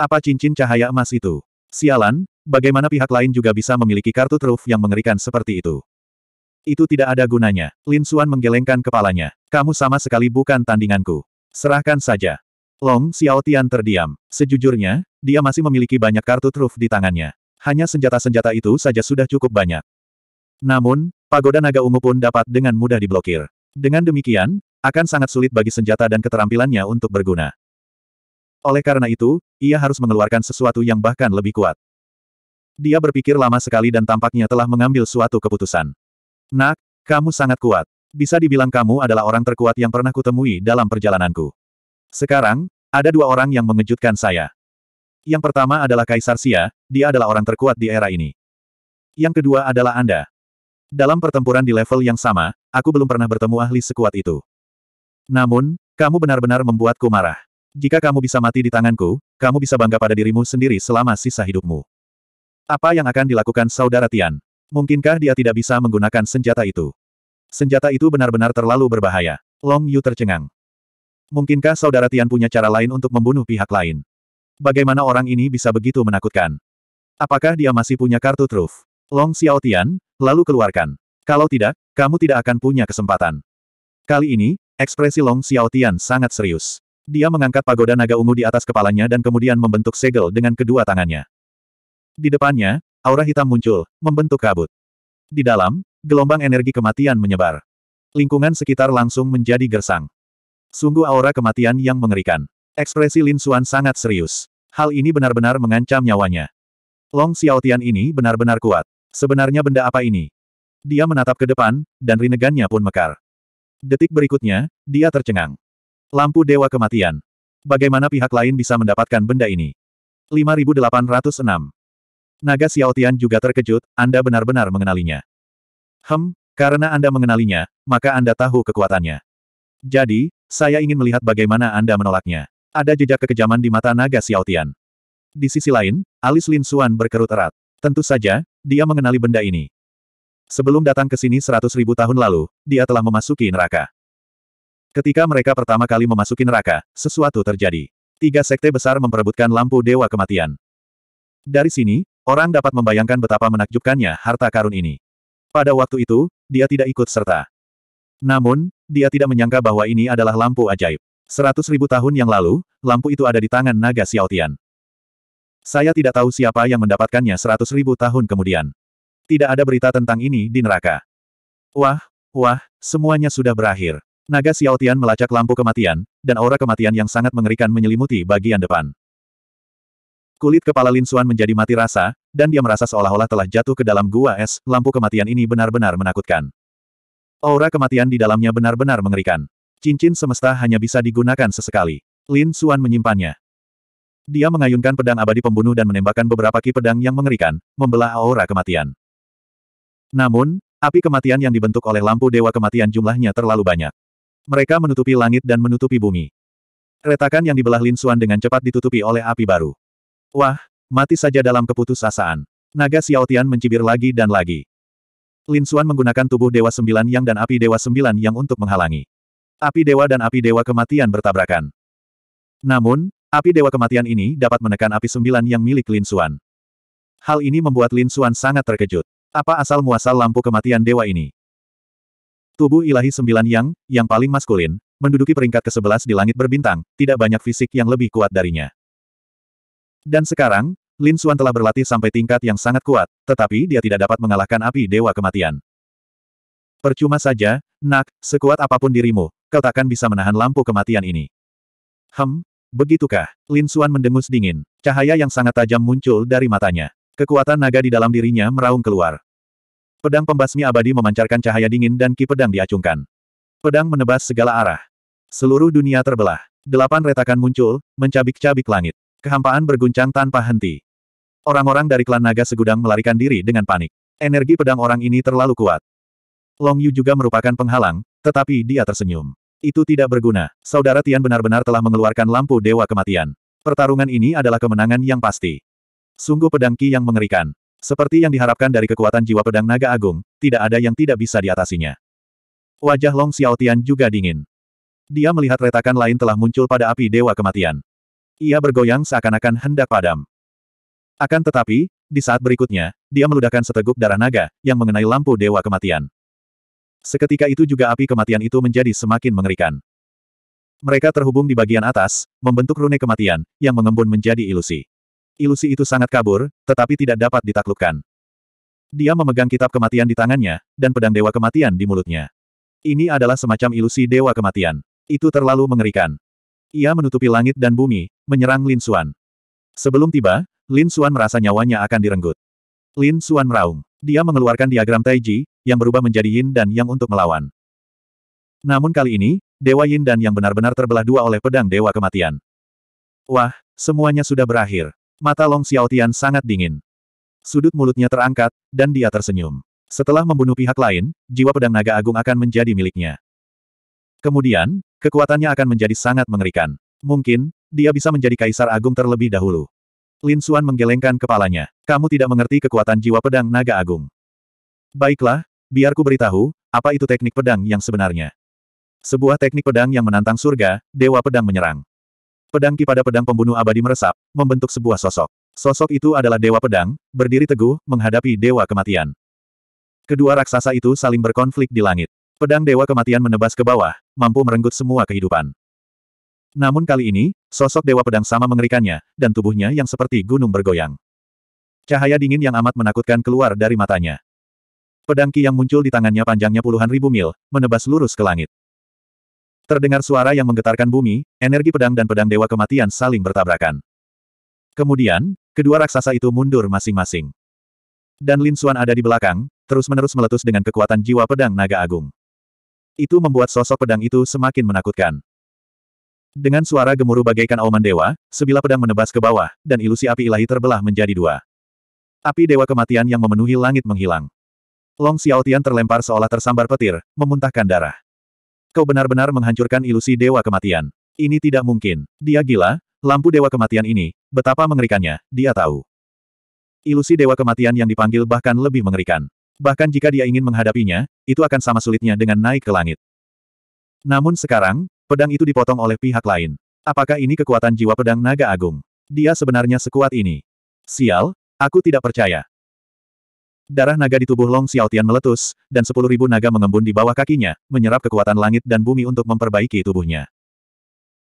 Apa cincin cahaya emas itu? Sialan, bagaimana pihak lain juga bisa memiliki kartu truf yang mengerikan seperti itu. Itu tidak ada gunanya. Lin Suan menggelengkan kepalanya. Kamu sama sekali bukan tandinganku. Serahkan saja. Long Xiaotian terdiam. Sejujurnya, dia masih memiliki banyak kartu truf di tangannya. Hanya senjata-senjata itu saja sudah cukup banyak. Namun, pagoda naga ungu pun dapat dengan mudah diblokir. Dengan demikian, akan sangat sulit bagi senjata dan keterampilannya untuk berguna. Oleh karena itu, ia harus mengeluarkan sesuatu yang bahkan lebih kuat. Dia berpikir lama sekali dan tampaknya telah mengambil suatu keputusan. Nak, kamu sangat kuat. Bisa dibilang kamu adalah orang terkuat yang pernah kutemui dalam perjalananku. Sekarang, ada dua orang yang mengejutkan saya. Yang pertama adalah Kaisar Sia, dia adalah orang terkuat di era ini. Yang kedua adalah Anda. Dalam pertempuran di level yang sama, aku belum pernah bertemu ahli sekuat itu. Namun, kamu benar-benar membuatku marah. Jika kamu bisa mati di tanganku, kamu bisa bangga pada dirimu sendiri selama sisa hidupmu. Apa yang akan dilakukan saudara Tian? Mungkinkah dia tidak bisa menggunakan senjata itu? Senjata itu benar-benar terlalu berbahaya. Long Yu tercengang. Mungkinkah saudara Tian punya cara lain untuk membunuh pihak lain? Bagaimana orang ini bisa begitu menakutkan? Apakah dia masih punya kartu truf? Long Xiao Tian, lalu keluarkan. Kalau tidak, kamu tidak akan punya kesempatan. Kali ini, ekspresi Long Xiao Tian sangat serius. Dia mengangkat pagoda naga ungu di atas kepalanya dan kemudian membentuk segel dengan kedua tangannya. Di depannya, aura hitam muncul, membentuk kabut. Di dalam, gelombang energi kematian menyebar. Lingkungan sekitar langsung menjadi gersang. Sungguh aura kematian yang mengerikan. Ekspresi Lin Suan sangat serius. Hal ini benar-benar mengancam nyawanya. Long Xiaotian ini benar-benar kuat. Sebenarnya benda apa ini? Dia menatap ke depan, dan rinegannya pun mekar. Detik berikutnya, dia tercengang. Lampu Dewa Kematian. Bagaimana pihak lain bisa mendapatkan benda ini? 5806. Naga Xiaotian juga terkejut, Anda benar-benar mengenalinya. Hem, karena Anda mengenalinya, maka Anda tahu kekuatannya. Jadi, saya ingin melihat bagaimana Anda menolaknya. Ada jejak kekejaman di mata Naga Xiaotian. Di sisi lain, alis Lin Xuan berkerut erat. Tentu saja, dia mengenali benda ini. Sebelum datang ke sini seratus ribu tahun lalu, dia telah memasuki neraka. Ketika mereka pertama kali memasuki neraka, sesuatu terjadi. Tiga sekte besar memperebutkan lampu dewa kematian. Dari sini, orang dapat membayangkan betapa menakjubkannya harta karun ini. Pada waktu itu, dia tidak ikut serta. Namun, dia tidak menyangka bahwa ini adalah lampu ajaib. Seratus ribu tahun yang lalu, lampu itu ada di tangan naga Xiaotian. Saya tidak tahu siapa yang mendapatkannya seratus ribu tahun kemudian. Tidak ada berita tentang ini di neraka. Wah, wah, semuanya sudah berakhir. Naga Xiaotian melacak lampu kematian, dan aura kematian yang sangat mengerikan menyelimuti bagian depan. Kulit kepala Lin Xuan menjadi mati rasa, dan dia merasa seolah-olah telah jatuh ke dalam gua es, lampu kematian ini benar-benar menakutkan. Aura kematian di dalamnya benar-benar mengerikan. Cincin semesta hanya bisa digunakan sesekali. Lin Xuan menyimpannya. Dia mengayunkan pedang abadi pembunuh dan menembakkan beberapa ki pedang yang mengerikan, membelah aura kematian. Namun, api kematian yang dibentuk oleh lampu dewa kematian jumlahnya terlalu banyak. Mereka menutupi langit dan menutupi bumi. Retakan yang dibelah Lin Xuan dengan cepat ditutupi oleh api baru. Wah, mati saja dalam keputusasaan. Naga Xiao Tian mencibir lagi dan lagi. Lin Xuan menggunakan tubuh Dewa Sembilan Yang dan api Dewa Sembilan Yang untuk menghalangi. Api Dewa dan api Dewa Kematian bertabrakan. Namun, api Dewa Kematian ini dapat menekan api Sembilan Yang milik Lin Xuan. Hal ini membuat Lin Xuan sangat terkejut. Apa asal muasal lampu kematian dewa ini? Tubuh ilahi sembilan yang, yang paling maskulin, menduduki peringkat ke-11 di langit berbintang, tidak banyak fisik yang lebih kuat darinya. Dan sekarang, Lin Xuan telah berlatih sampai tingkat yang sangat kuat, tetapi dia tidak dapat mengalahkan api dewa kematian. Percuma saja, nak, sekuat apapun dirimu, kau takkan bisa menahan lampu kematian ini. Hem, begitukah? Lin Xuan mendengus dingin. Cahaya yang sangat tajam muncul dari matanya. Kekuatan naga di dalam dirinya meraung keluar. Pedang pembasmi abadi memancarkan cahaya dingin dan ki pedang diacungkan. Pedang menebas segala arah. Seluruh dunia terbelah. Delapan retakan muncul, mencabik-cabik langit. Kehampaan berguncang tanpa henti. Orang-orang dari klan naga segudang melarikan diri dengan panik. Energi pedang orang ini terlalu kuat. Long Yu juga merupakan penghalang, tetapi dia tersenyum. Itu tidak berguna. Saudara Tian benar-benar telah mengeluarkan lampu Dewa Kematian. Pertarungan ini adalah kemenangan yang pasti. Sungguh pedang Ki yang mengerikan. Seperti yang diharapkan dari kekuatan jiwa pedang naga agung, tidak ada yang tidak bisa diatasinya. Wajah Long Xiaotian juga dingin. Dia melihat retakan lain telah muncul pada api dewa kematian. Ia bergoyang seakan-akan hendak padam. Akan tetapi, di saat berikutnya, dia meludahkan seteguk darah naga, yang mengenai lampu dewa kematian. Seketika itu juga api kematian itu menjadi semakin mengerikan. Mereka terhubung di bagian atas, membentuk rune kematian, yang mengembun menjadi ilusi ilusi itu sangat kabur, tetapi tidak dapat ditaklukkan. Dia memegang kitab kematian di tangannya, dan pedang dewa kematian di mulutnya. Ini adalah semacam ilusi dewa kematian. Itu terlalu mengerikan. Ia menutupi langit dan bumi, menyerang Lin Xuan. Sebelum tiba, Lin Xuan merasa nyawanya akan direnggut. Lin Xuan meraung. Dia mengeluarkan diagram Taiji, yang berubah menjadi Yin dan Yang untuk melawan. Namun kali ini, Dewa Yin dan Yang benar-benar terbelah dua oleh pedang Dewa Kematian. Wah, semuanya sudah berakhir. Mata Long Xiaotian sangat dingin. Sudut mulutnya terangkat, dan dia tersenyum. Setelah membunuh pihak lain, jiwa pedang naga agung akan menjadi miliknya. Kemudian, kekuatannya akan menjadi sangat mengerikan. Mungkin, dia bisa menjadi kaisar agung terlebih dahulu. Lin Suan menggelengkan kepalanya. Kamu tidak mengerti kekuatan jiwa pedang naga agung. Baiklah, biarku beritahu, apa itu teknik pedang yang sebenarnya. Sebuah teknik pedang yang menantang surga, Dewa Pedang menyerang. Pedang Ki pada pedang pembunuh abadi meresap, membentuk sebuah sosok. Sosok itu adalah Dewa Pedang, berdiri teguh, menghadapi Dewa Kematian. Kedua raksasa itu saling berkonflik di langit. Pedang Dewa Kematian menebas ke bawah, mampu merenggut semua kehidupan. Namun kali ini, sosok Dewa Pedang sama mengerikannya, dan tubuhnya yang seperti gunung bergoyang. Cahaya dingin yang amat menakutkan keluar dari matanya. Pedang Ki yang muncul di tangannya panjangnya puluhan ribu mil, menebas lurus ke langit. Terdengar suara yang menggetarkan bumi, energi pedang dan pedang dewa kematian saling bertabrakan. Kemudian, kedua raksasa itu mundur masing-masing. Dan Lin Xuan ada di belakang, terus-menerus meletus dengan kekuatan jiwa pedang naga agung. Itu membuat sosok pedang itu semakin menakutkan. Dengan suara gemuruh bagaikan auman dewa, sebilah pedang menebas ke bawah, dan ilusi api ilahi terbelah menjadi dua. Api dewa kematian yang memenuhi langit menghilang. Long Xiaotian terlempar seolah tersambar petir, memuntahkan darah. Kau benar-benar menghancurkan ilusi Dewa Kematian. Ini tidak mungkin. Dia gila, lampu Dewa Kematian ini, betapa mengerikannya, dia tahu. Ilusi Dewa Kematian yang dipanggil bahkan lebih mengerikan. Bahkan jika dia ingin menghadapinya, itu akan sama sulitnya dengan naik ke langit. Namun sekarang, pedang itu dipotong oleh pihak lain. Apakah ini kekuatan jiwa pedang naga agung? Dia sebenarnya sekuat ini. Sial, aku tidak percaya. Darah naga di tubuh Long Xiaotian meletus, dan sepuluh ribu naga mengembun di bawah kakinya, menyerap kekuatan langit dan bumi untuk memperbaiki tubuhnya.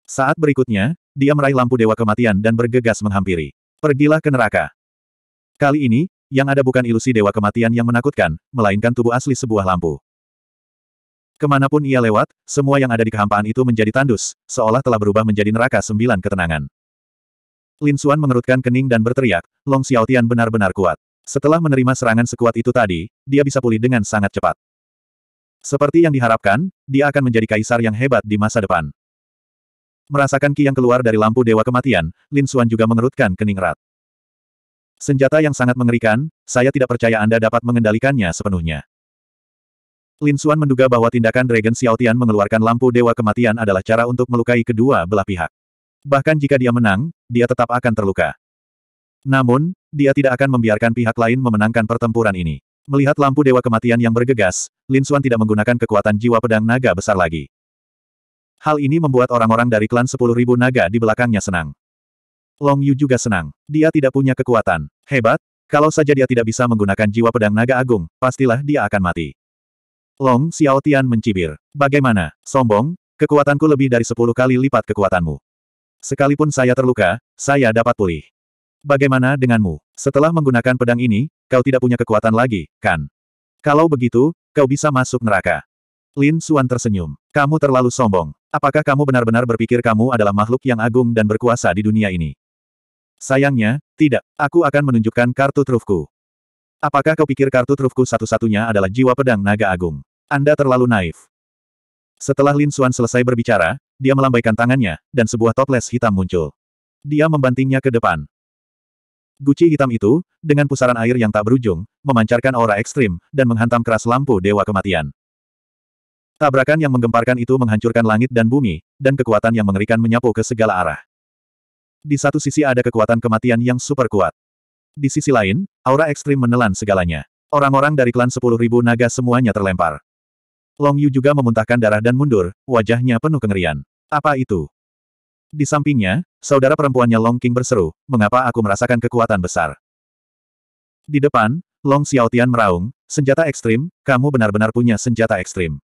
Saat berikutnya, dia meraih lampu dewa kematian dan bergegas menghampiri. Pergilah ke neraka. Kali ini, yang ada bukan ilusi dewa kematian yang menakutkan, melainkan tubuh asli sebuah lampu. Kemanapun ia lewat, semua yang ada di kehampaan itu menjadi tandus, seolah telah berubah menjadi neraka sembilan ketenangan. Lin Xuan mengerutkan kening dan berteriak, Long Xiaotian benar-benar kuat. Setelah menerima serangan sekuat itu tadi, dia bisa pulih dengan sangat cepat. Seperti yang diharapkan, dia akan menjadi kaisar yang hebat di masa depan. Merasakan ki yang keluar dari lampu dewa kematian, Lin Xuan juga mengerutkan kening erat. Senjata yang sangat mengerikan, saya tidak percaya Anda dapat mengendalikannya sepenuhnya. Lin Xuan menduga bahwa tindakan Dragon Xiaotian mengeluarkan lampu dewa kematian adalah cara untuk melukai kedua belah pihak. Bahkan jika dia menang, dia tetap akan terluka. Namun, dia tidak akan membiarkan pihak lain memenangkan pertempuran ini. Melihat lampu Dewa Kematian yang bergegas, Lin Xuan tidak menggunakan kekuatan jiwa pedang naga besar lagi. Hal ini membuat orang-orang dari klan Sepuluh Ribu naga di belakangnya senang. Long Yu juga senang. Dia tidak punya kekuatan. Hebat, kalau saja dia tidak bisa menggunakan jiwa pedang naga agung, pastilah dia akan mati. Long Xiao Tian mencibir. Bagaimana, sombong, kekuatanku lebih dari sepuluh kali lipat kekuatanmu. Sekalipun saya terluka, saya dapat pulih. Bagaimana denganmu? Setelah menggunakan pedang ini, kau tidak punya kekuatan lagi, kan? Kalau begitu, kau bisa masuk neraka. Lin Suan tersenyum. Kamu terlalu sombong. Apakah kamu benar-benar berpikir kamu adalah makhluk yang agung dan berkuasa di dunia ini? Sayangnya, tidak. Aku akan menunjukkan kartu trufku. Apakah kau pikir kartu trufku satu-satunya adalah jiwa pedang naga agung? Anda terlalu naif. Setelah Lin Suan selesai berbicara, dia melambaikan tangannya, dan sebuah toples hitam muncul. Dia membantingnya ke depan. Guci hitam itu, dengan pusaran air yang tak berujung, memancarkan aura ekstrim, dan menghantam keras lampu Dewa Kematian. Tabrakan yang menggemparkan itu menghancurkan langit dan bumi, dan kekuatan yang mengerikan menyapu ke segala arah. Di satu sisi ada kekuatan kematian yang super kuat. Di sisi lain, aura ekstrim menelan segalanya. Orang-orang dari klan Sepuluh Ribu naga semuanya terlempar. Long Yu juga memuntahkan darah dan mundur, wajahnya penuh kengerian. Apa itu? Di sampingnya, Saudara perempuannya Long King berseru, mengapa aku merasakan kekuatan besar? Di depan, Long Xiaotian meraung, senjata ekstrim, kamu benar-benar punya senjata ekstrim.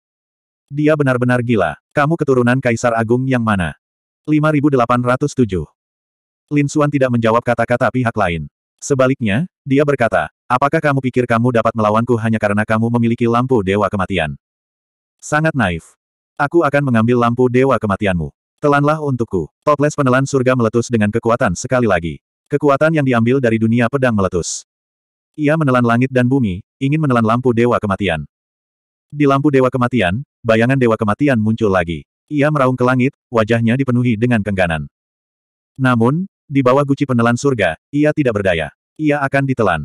Dia benar-benar gila. Kamu keturunan Kaisar Agung yang mana? 5807. Lin Xuan tidak menjawab kata-kata pihak lain. Sebaliknya, dia berkata, apakah kamu pikir kamu dapat melawanku hanya karena kamu memiliki lampu Dewa Kematian? Sangat naif. Aku akan mengambil lampu Dewa Kematianmu. Telanlah untukku. Toples penelan surga meletus dengan kekuatan sekali lagi. Kekuatan yang diambil dari dunia pedang meletus. Ia menelan langit dan bumi, ingin menelan lampu dewa kematian. Di lampu dewa kematian, bayangan dewa kematian muncul lagi. Ia meraung ke langit, wajahnya dipenuhi dengan kengganan. Namun, di bawah guci penelan surga, ia tidak berdaya. Ia akan ditelan.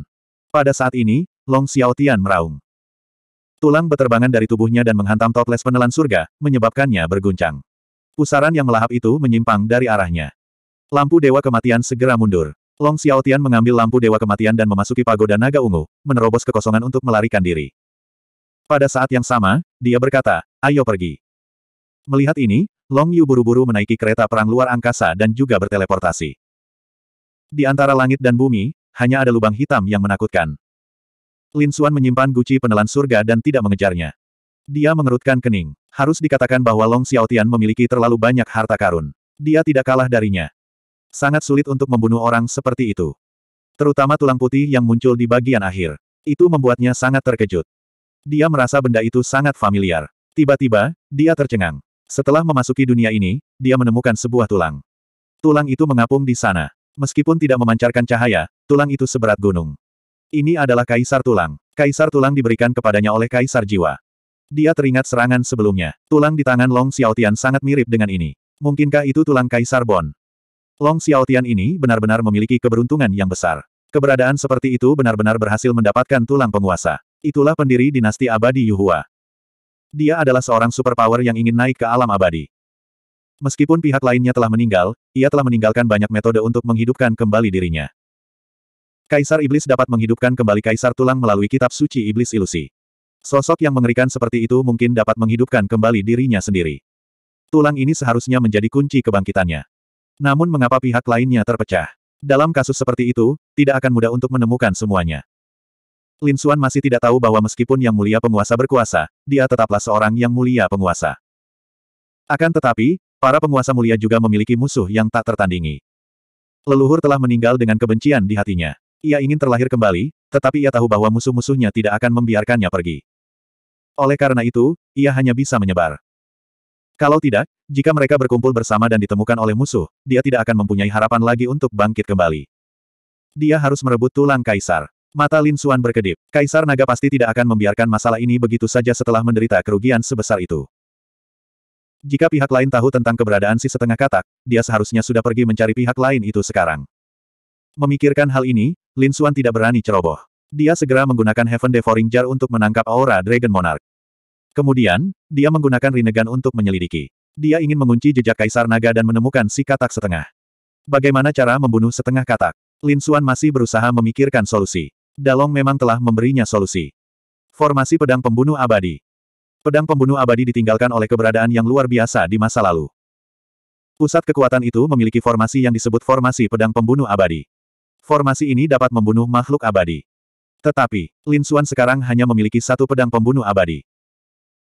Pada saat ini, Long Xiaotian meraung. Tulang beterbangan dari tubuhnya dan menghantam toples penelan surga, menyebabkannya berguncang. Pusaran yang melahap itu menyimpang dari arahnya. Lampu Dewa Kematian segera mundur. Long Xiaotian mengambil lampu Dewa Kematian dan memasuki pagoda naga ungu, menerobos kekosongan untuk melarikan diri. Pada saat yang sama, dia berkata, ayo pergi. Melihat ini, Long Yu buru-buru menaiki kereta perang luar angkasa dan juga berteleportasi. Di antara langit dan bumi, hanya ada lubang hitam yang menakutkan. Lin Xuan menyimpan guci penelan surga dan tidak mengejarnya. Dia mengerutkan kening. Harus dikatakan bahwa Long Xiaotian memiliki terlalu banyak harta karun. Dia tidak kalah darinya. Sangat sulit untuk membunuh orang seperti itu. Terutama tulang putih yang muncul di bagian akhir. Itu membuatnya sangat terkejut. Dia merasa benda itu sangat familiar. Tiba-tiba, dia tercengang. Setelah memasuki dunia ini, dia menemukan sebuah tulang. Tulang itu mengapung di sana. Meskipun tidak memancarkan cahaya, tulang itu seberat gunung. Ini adalah kaisar tulang. Kaisar tulang diberikan kepadanya oleh kaisar jiwa. Dia teringat serangan sebelumnya. Tulang di tangan Long Xiaotian sangat mirip dengan ini. Mungkinkah itu tulang Kaisar Bon? Long Xiaotian ini benar-benar memiliki keberuntungan yang besar. Keberadaan seperti itu benar-benar berhasil mendapatkan tulang penguasa. Itulah pendiri dinasti abadi Yuhua. Dia adalah seorang superpower yang ingin naik ke alam abadi. Meskipun pihak lainnya telah meninggal, ia telah meninggalkan banyak metode untuk menghidupkan kembali dirinya. Kaisar Iblis dapat menghidupkan kembali Kaisar Tulang melalui kitab suci Iblis Ilusi. Sosok yang mengerikan seperti itu mungkin dapat menghidupkan kembali dirinya sendiri. Tulang ini seharusnya menjadi kunci kebangkitannya. Namun mengapa pihak lainnya terpecah? Dalam kasus seperti itu, tidak akan mudah untuk menemukan semuanya. Lin Xuan masih tidak tahu bahwa meskipun Yang Mulia Penguasa berkuasa, dia tetaplah seorang Yang Mulia Penguasa. Akan tetapi, para penguasa mulia juga memiliki musuh yang tak tertandingi. Leluhur telah meninggal dengan kebencian di hatinya. Ia ingin terlahir kembali, tetapi ia tahu bahwa musuh-musuhnya tidak akan membiarkannya pergi. Oleh karena itu, ia hanya bisa menyebar. Kalau tidak, jika mereka berkumpul bersama dan ditemukan oleh musuh, dia tidak akan mempunyai harapan lagi untuk bangkit kembali. Dia harus merebut tulang kaisar. Mata Lin Suan berkedip. Kaisar naga pasti tidak akan membiarkan masalah ini begitu saja setelah menderita kerugian sebesar itu. Jika pihak lain tahu tentang keberadaan si setengah katak, dia seharusnya sudah pergi mencari pihak lain itu sekarang. Memikirkan hal ini, Lin Suan tidak berani ceroboh. Dia segera menggunakan Heaven Devouring Jar untuk menangkap aura Dragon Monarch. Kemudian, dia menggunakan Rinnegan untuk menyelidiki. Dia ingin mengunci jejak Kaisar Naga dan menemukan si katak setengah. Bagaimana cara membunuh setengah katak? Lin Suan masih berusaha memikirkan solusi. Dalong memang telah memberinya solusi. Formasi pedang pembunuh abadi. Pedang pembunuh abadi ditinggalkan oleh keberadaan yang luar biasa di masa lalu. Pusat kekuatan itu memiliki formasi yang disebut formasi pedang pembunuh abadi. Formasi ini dapat membunuh makhluk abadi. Tetapi, Lin Xuan sekarang hanya memiliki satu pedang pembunuh abadi.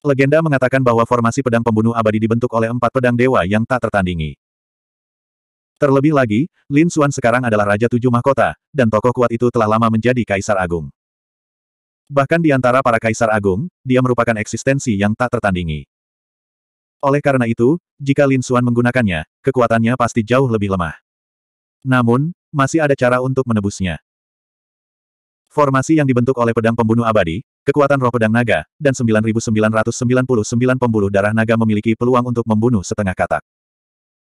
Legenda mengatakan bahwa formasi pedang pembunuh abadi dibentuk oleh empat pedang dewa yang tak tertandingi. Terlebih lagi, Lin Xuan sekarang adalah Raja Tujuh Mahkota, dan tokoh kuat itu telah lama menjadi Kaisar Agung. Bahkan di antara para Kaisar Agung, dia merupakan eksistensi yang tak tertandingi. Oleh karena itu, jika Lin Xuan menggunakannya, kekuatannya pasti jauh lebih lemah. Namun, masih ada cara untuk menebusnya. Formasi yang dibentuk oleh pedang pembunuh abadi, kekuatan roh pedang naga, dan 9999 pembuluh darah naga memiliki peluang untuk membunuh setengah katak.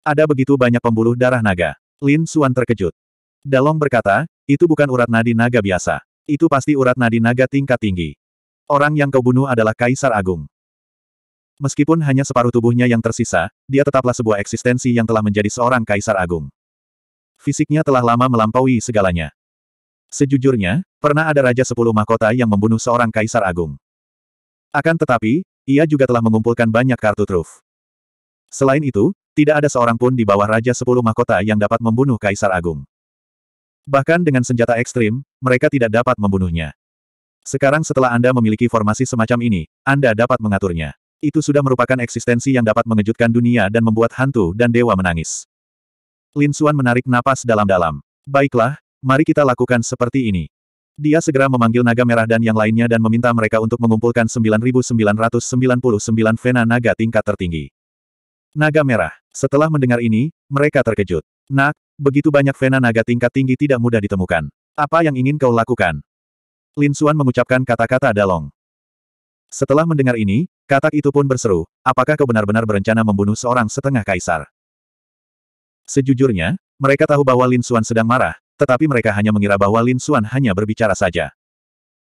Ada begitu banyak pembuluh darah naga. Lin Xuan terkejut. Dalong berkata, itu bukan urat nadi naga biasa. Itu pasti urat nadi naga tingkat tinggi. Orang yang kau bunuh adalah Kaisar Agung. Meskipun hanya separuh tubuhnya yang tersisa, dia tetaplah sebuah eksistensi yang telah menjadi seorang Kaisar Agung. Fisiknya telah lama melampaui segalanya. Sejujurnya, Pernah ada Raja Sepuluh Mahkota yang membunuh seorang Kaisar Agung. Akan tetapi, ia juga telah mengumpulkan banyak kartu truf. Selain itu, tidak ada seorang pun di bawah Raja Sepuluh Mahkota yang dapat membunuh Kaisar Agung. Bahkan dengan senjata ekstrim, mereka tidak dapat membunuhnya. Sekarang setelah Anda memiliki formasi semacam ini, Anda dapat mengaturnya. Itu sudah merupakan eksistensi yang dapat mengejutkan dunia dan membuat hantu dan dewa menangis. Lin Xuan menarik napas dalam-dalam. Baiklah, mari kita lakukan seperti ini. Dia segera memanggil naga merah dan yang lainnya dan meminta mereka untuk mengumpulkan 9.999 Vena naga tingkat tertinggi. Naga merah. Setelah mendengar ini, mereka terkejut. Nak, begitu banyak Vena naga tingkat tinggi tidak mudah ditemukan. Apa yang ingin kau lakukan? Lin Xuan mengucapkan kata-kata dalong. Setelah mendengar ini, katak itu pun berseru, apakah kau benar-benar berencana membunuh seorang setengah kaisar? Sejujurnya, mereka tahu bahwa Lin Xuan sedang marah, tetapi mereka hanya mengira bahwa Lin Xuan hanya berbicara saja.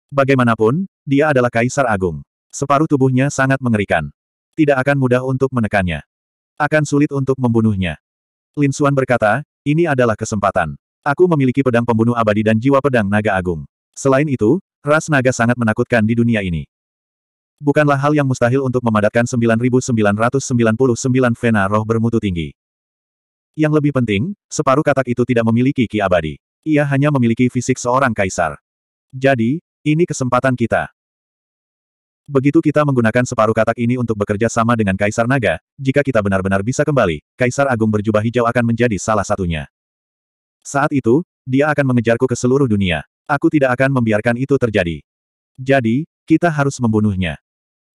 Bagaimanapun, dia adalah Kaisar Agung. Separuh tubuhnya sangat mengerikan. Tidak akan mudah untuk menekannya. Akan sulit untuk membunuhnya. Lin Xuan berkata, ini adalah kesempatan. Aku memiliki pedang pembunuh abadi dan jiwa pedang naga agung. Selain itu, ras naga sangat menakutkan di dunia ini. Bukanlah hal yang mustahil untuk memadatkan 9999 vena roh bermutu tinggi. Yang lebih penting, separuh katak itu tidak memiliki ki abadi. Ia hanya memiliki fisik seorang kaisar. Jadi, ini kesempatan kita. Begitu kita menggunakan separuh katak ini untuk bekerja sama dengan Kaisar Naga, jika kita benar-benar bisa kembali, Kaisar Agung berjubah hijau akan menjadi salah satunya. Saat itu, dia akan mengejarku ke seluruh dunia. Aku tidak akan membiarkan itu terjadi. Jadi, kita harus membunuhnya.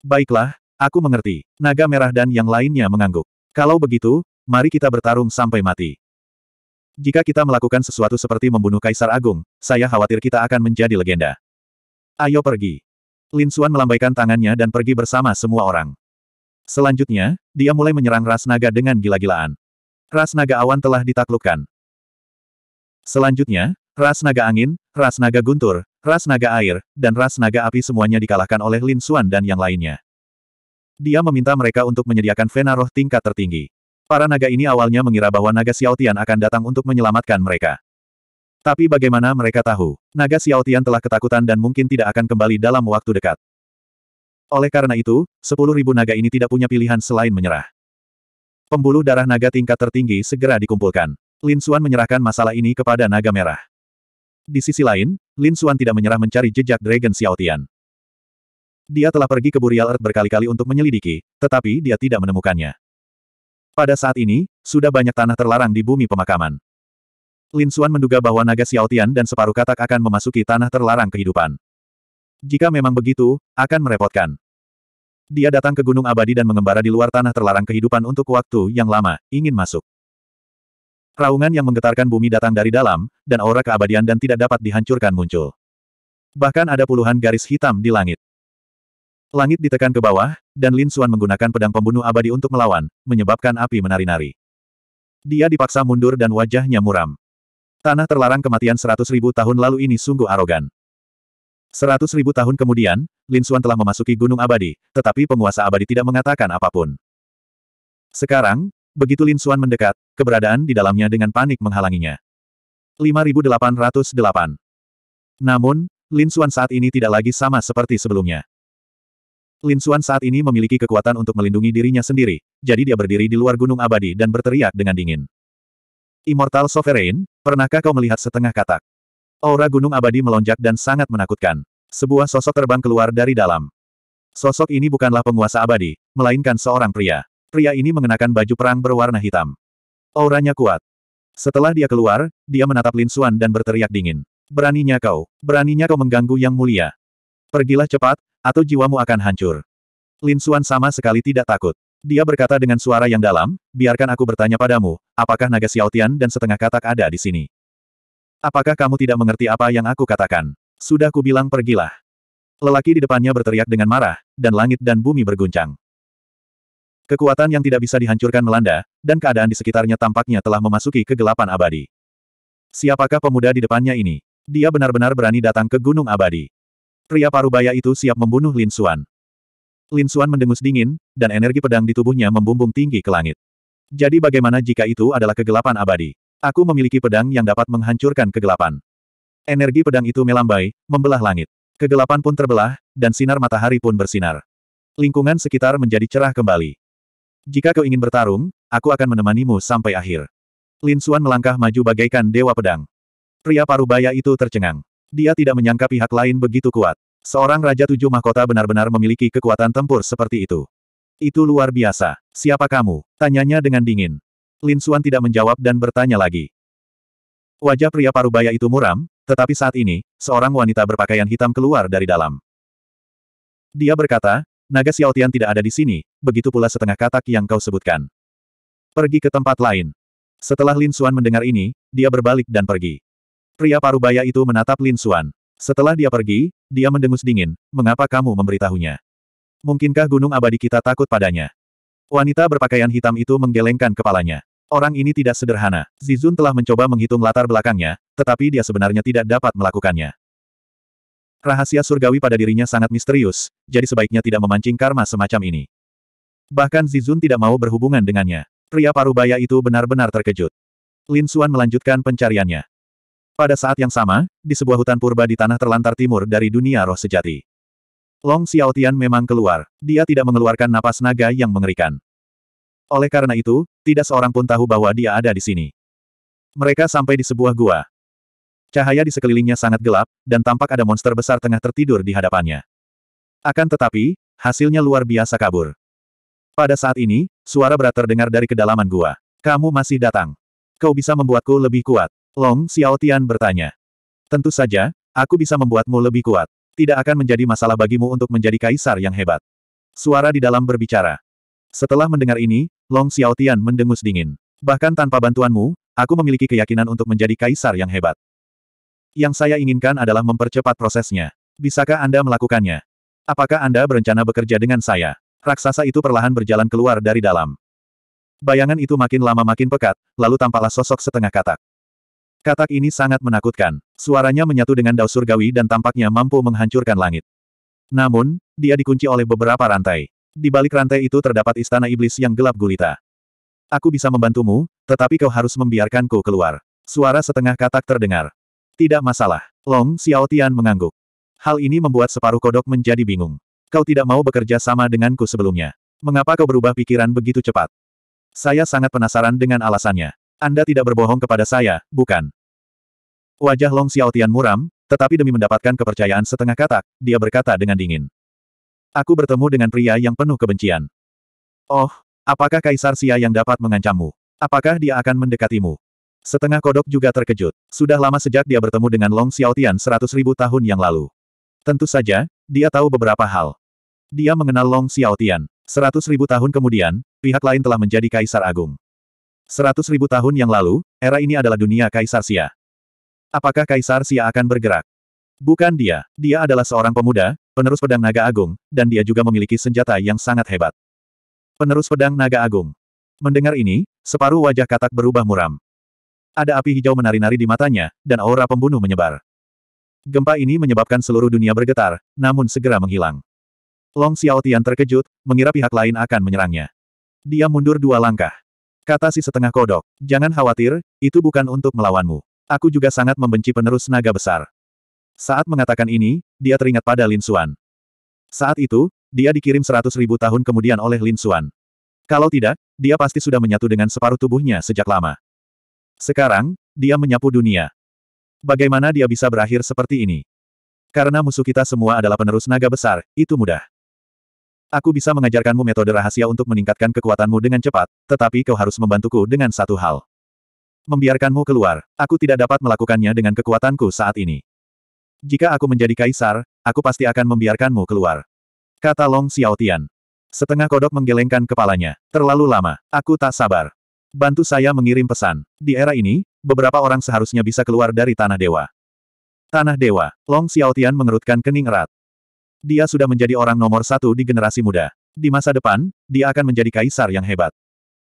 Baiklah, aku mengerti. Naga Merah dan yang lainnya mengangguk. Kalau begitu, mari kita bertarung sampai mati. Jika kita melakukan sesuatu seperti membunuh Kaisar Agung, saya khawatir kita akan menjadi legenda. Ayo pergi. Lin Xuan melambaikan tangannya dan pergi bersama semua orang. Selanjutnya, dia mulai menyerang ras naga dengan gila-gilaan. Ras naga awan telah ditaklukkan. Selanjutnya, ras naga angin, ras naga guntur, ras naga air, dan ras naga api semuanya dikalahkan oleh Lin Xuan dan yang lainnya. Dia meminta mereka untuk menyediakan vena tingkat tertinggi. Para naga ini awalnya mengira bahwa naga Xiaotian akan datang untuk menyelamatkan mereka. Tapi bagaimana mereka tahu, naga Xiaotian telah ketakutan dan mungkin tidak akan kembali dalam waktu dekat. Oleh karena itu, sepuluh naga ini tidak punya pilihan selain menyerah. Pembuluh darah naga tingkat tertinggi segera dikumpulkan. Lin Xuan menyerahkan masalah ini kepada naga merah. Di sisi lain, Lin Xuan tidak menyerah mencari jejak Dragon Xiaotian. Dia telah pergi ke Burial Earth berkali-kali untuk menyelidiki, tetapi dia tidak menemukannya. Pada saat ini, sudah banyak tanah terlarang di bumi pemakaman. Lin Xuan menduga bahwa naga Xiaotian dan separuh katak akan memasuki tanah terlarang kehidupan. Jika memang begitu, akan merepotkan. Dia datang ke Gunung Abadi dan mengembara di luar tanah terlarang kehidupan untuk waktu yang lama, ingin masuk. Raungan yang menggetarkan bumi datang dari dalam, dan aura keabadian dan tidak dapat dihancurkan muncul. Bahkan ada puluhan garis hitam di langit. Langit ditekan ke bawah, dan Lin Xuan menggunakan pedang pembunuh abadi untuk melawan, menyebabkan api menari-nari. Dia dipaksa mundur dan wajahnya muram. Tanah terlarang kematian seratus ribu tahun lalu ini sungguh arogan. Seratus ribu tahun kemudian, Lin Xuan telah memasuki Gunung Abadi, tetapi penguasa abadi tidak mengatakan apapun. Sekarang, begitu Lin Xuan mendekat, keberadaan di dalamnya dengan panik menghalanginya. 5808 Namun, Lin Xuan saat ini tidak lagi sama seperti sebelumnya. Lin Xuan saat ini memiliki kekuatan untuk melindungi dirinya sendiri, jadi dia berdiri di luar gunung abadi dan berteriak dengan dingin. Immortal Sovereign, pernahkah kau melihat setengah katak? Aura gunung abadi melonjak dan sangat menakutkan. Sebuah sosok terbang keluar dari dalam. Sosok ini bukanlah penguasa abadi, melainkan seorang pria. Pria ini mengenakan baju perang berwarna hitam. Auranya kuat. Setelah dia keluar, dia menatap Lin Xuan dan berteriak dingin. Beraninya kau, beraninya kau mengganggu yang mulia. Pergilah cepat, atau jiwamu akan hancur. Lin Suan sama sekali tidak takut. Dia berkata dengan suara yang dalam, biarkan aku bertanya padamu, apakah naga Xiaotian dan setengah katak ada di sini? Apakah kamu tidak mengerti apa yang aku katakan? Sudah kubilang pergilah. Lelaki di depannya berteriak dengan marah, dan langit dan bumi berguncang. Kekuatan yang tidak bisa dihancurkan melanda, dan keadaan di sekitarnya tampaknya telah memasuki kegelapan abadi. Siapakah pemuda di depannya ini? Dia benar-benar berani datang ke Gunung Abadi. Pria parubaya itu siap membunuh Lin Xuan. Lin Xuan mendengus dingin, dan energi pedang di tubuhnya membumbung tinggi ke langit. Jadi bagaimana jika itu adalah kegelapan abadi? Aku memiliki pedang yang dapat menghancurkan kegelapan. Energi pedang itu melambai, membelah langit. Kegelapan pun terbelah, dan sinar matahari pun bersinar. Lingkungan sekitar menjadi cerah kembali. Jika kau ingin bertarung, aku akan menemanimu sampai akhir. Lin Xuan melangkah maju bagaikan dewa pedang. Pria parubaya itu tercengang. Dia tidak menyangka pihak lain begitu kuat. Seorang Raja Tujuh Mahkota benar-benar memiliki kekuatan tempur seperti itu. Itu luar biasa. Siapa kamu? Tanyanya dengan dingin. Lin Suan tidak menjawab dan bertanya lagi. Wajah pria parubaya itu muram, tetapi saat ini, seorang wanita berpakaian hitam keluar dari dalam. Dia berkata, Naga Xiaotian tidak ada di sini, begitu pula setengah katak yang kau sebutkan. Pergi ke tempat lain. Setelah Lin Suan mendengar ini, dia berbalik dan pergi pria parubaya itu menatap Lin Xuan. Setelah dia pergi, dia mendengus dingin, mengapa kamu memberitahunya? Mungkinkah gunung abadi kita takut padanya? Wanita berpakaian hitam itu menggelengkan kepalanya. Orang ini tidak sederhana. Zizun telah mencoba menghitung latar belakangnya, tetapi dia sebenarnya tidak dapat melakukannya. Rahasia surgawi pada dirinya sangat misterius, jadi sebaiknya tidak memancing karma semacam ini. Bahkan Zizun tidak mau berhubungan dengannya. Pria parubaya itu benar-benar terkejut. Lin Suan melanjutkan pencariannya. Pada saat yang sama, di sebuah hutan purba di tanah terlantar timur dari dunia roh sejati. Long Xiaotian memang keluar. Dia tidak mengeluarkan napas naga yang mengerikan. Oleh karena itu, tidak seorang pun tahu bahwa dia ada di sini. Mereka sampai di sebuah gua. Cahaya di sekelilingnya sangat gelap, dan tampak ada monster besar tengah tertidur di hadapannya. Akan tetapi, hasilnya luar biasa kabur. Pada saat ini, suara berat terdengar dari kedalaman gua. Kamu masih datang. Kau bisa membuatku lebih kuat. Long Xiao Tian bertanya. Tentu saja, aku bisa membuatmu lebih kuat. Tidak akan menjadi masalah bagimu untuk menjadi kaisar yang hebat. Suara di dalam berbicara. Setelah mendengar ini, Long Xiao Tian mendengus dingin. Bahkan tanpa bantuanmu, aku memiliki keyakinan untuk menjadi kaisar yang hebat. Yang saya inginkan adalah mempercepat prosesnya. Bisakah Anda melakukannya? Apakah Anda berencana bekerja dengan saya? Raksasa itu perlahan berjalan keluar dari dalam. Bayangan itu makin lama makin pekat, lalu tampaklah sosok setengah katak. Katak ini sangat menakutkan. Suaranya menyatu dengan dao surgawi dan tampaknya mampu menghancurkan langit. Namun, dia dikunci oleh beberapa rantai. Di balik rantai itu terdapat istana iblis yang gelap gulita. Aku bisa membantumu, tetapi kau harus membiarkanku keluar. Suara setengah katak terdengar. Tidak masalah. Long Xiao Tian mengangguk. Hal ini membuat separuh kodok menjadi bingung. Kau tidak mau bekerja sama denganku sebelumnya. Mengapa kau berubah pikiran begitu cepat? Saya sangat penasaran dengan alasannya. Anda tidak berbohong kepada saya, bukan? Wajah Long Xiaotian muram, tetapi demi mendapatkan kepercayaan setengah katak, dia berkata dengan dingin. Aku bertemu dengan pria yang penuh kebencian. Oh, apakah Kaisar Xia yang dapat mengancammu? Apakah dia akan mendekatimu? Setengah kodok juga terkejut. Sudah lama sejak dia bertemu dengan Long Xiaotian seratus ribu tahun yang lalu. Tentu saja, dia tahu beberapa hal. Dia mengenal Long Xiaotian. Seratus ribu tahun kemudian, pihak lain telah menjadi kaisar agung. Seratus ribu tahun yang lalu, era ini adalah dunia Kaisar Sia. Apakah Kaisar Sia akan bergerak? Bukan dia. Dia adalah seorang pemuda, penerus pedang naga agung, dan dia juga memiliki senjata yang sangat hebat. Penerus pedang naga agung. Mendengar ini, separuh wajah katak berubah muram. Ada api hijau menari-nari di matanya, dan aura pembunuh menyebar. Gempa ini menyebabkan seluruh dunia bergetar, namun segera menghilang. Long Xiaotian terkejut, mengira pihak lain akan menyerangnya. Dia mundur dua langkah. Kata si setengah kodok, jangan khawatir, itu bukan untuk melawanmu. Aku juga sangat membenci penerus naga besar. Saat mengatakan ini, dia teringat pada Lin Xuan. Saat itu, dia dikirim seratus ribu tahun kemudian oleh Lin Xuan. Kalau tidak, dia pasti sudah menyatu dengan separuh tubuhnya sejak lama. Sekarang, dia menyapu dunia. Bagaimana dia bisa berakhir seperti ini? Karena musuh kita semua adalah penerus naga besar, itu mudah. Aku bisa mengajarkanmu metode rahasia untuk meningkatkan kekuatanmu dengan cepat, tetapi kau harus membantuku dengan satu hal. Membiarkanmu keluar, aku tidak dapat melakukannya dengan kekuatanku saat ini. Jika aku menjadi kaisar, aku pasti akan membiarkanmu keluar. Kata Long Xiaotian. Setengah kodok menggelengkan kepalanya. Terlalu lama, aku tak sabar. Bantu saya mengirim pesan. Di era ini, beberapa orang seharusnya bisa keluar dari Tanah Dewa. Tanah Dewa, Long Xiaotian mengerutkan kening erat dia sudah menjadi orang nomor satu di generasi muda. Di masa depan, dia akan menjadi kaisar yang hebat.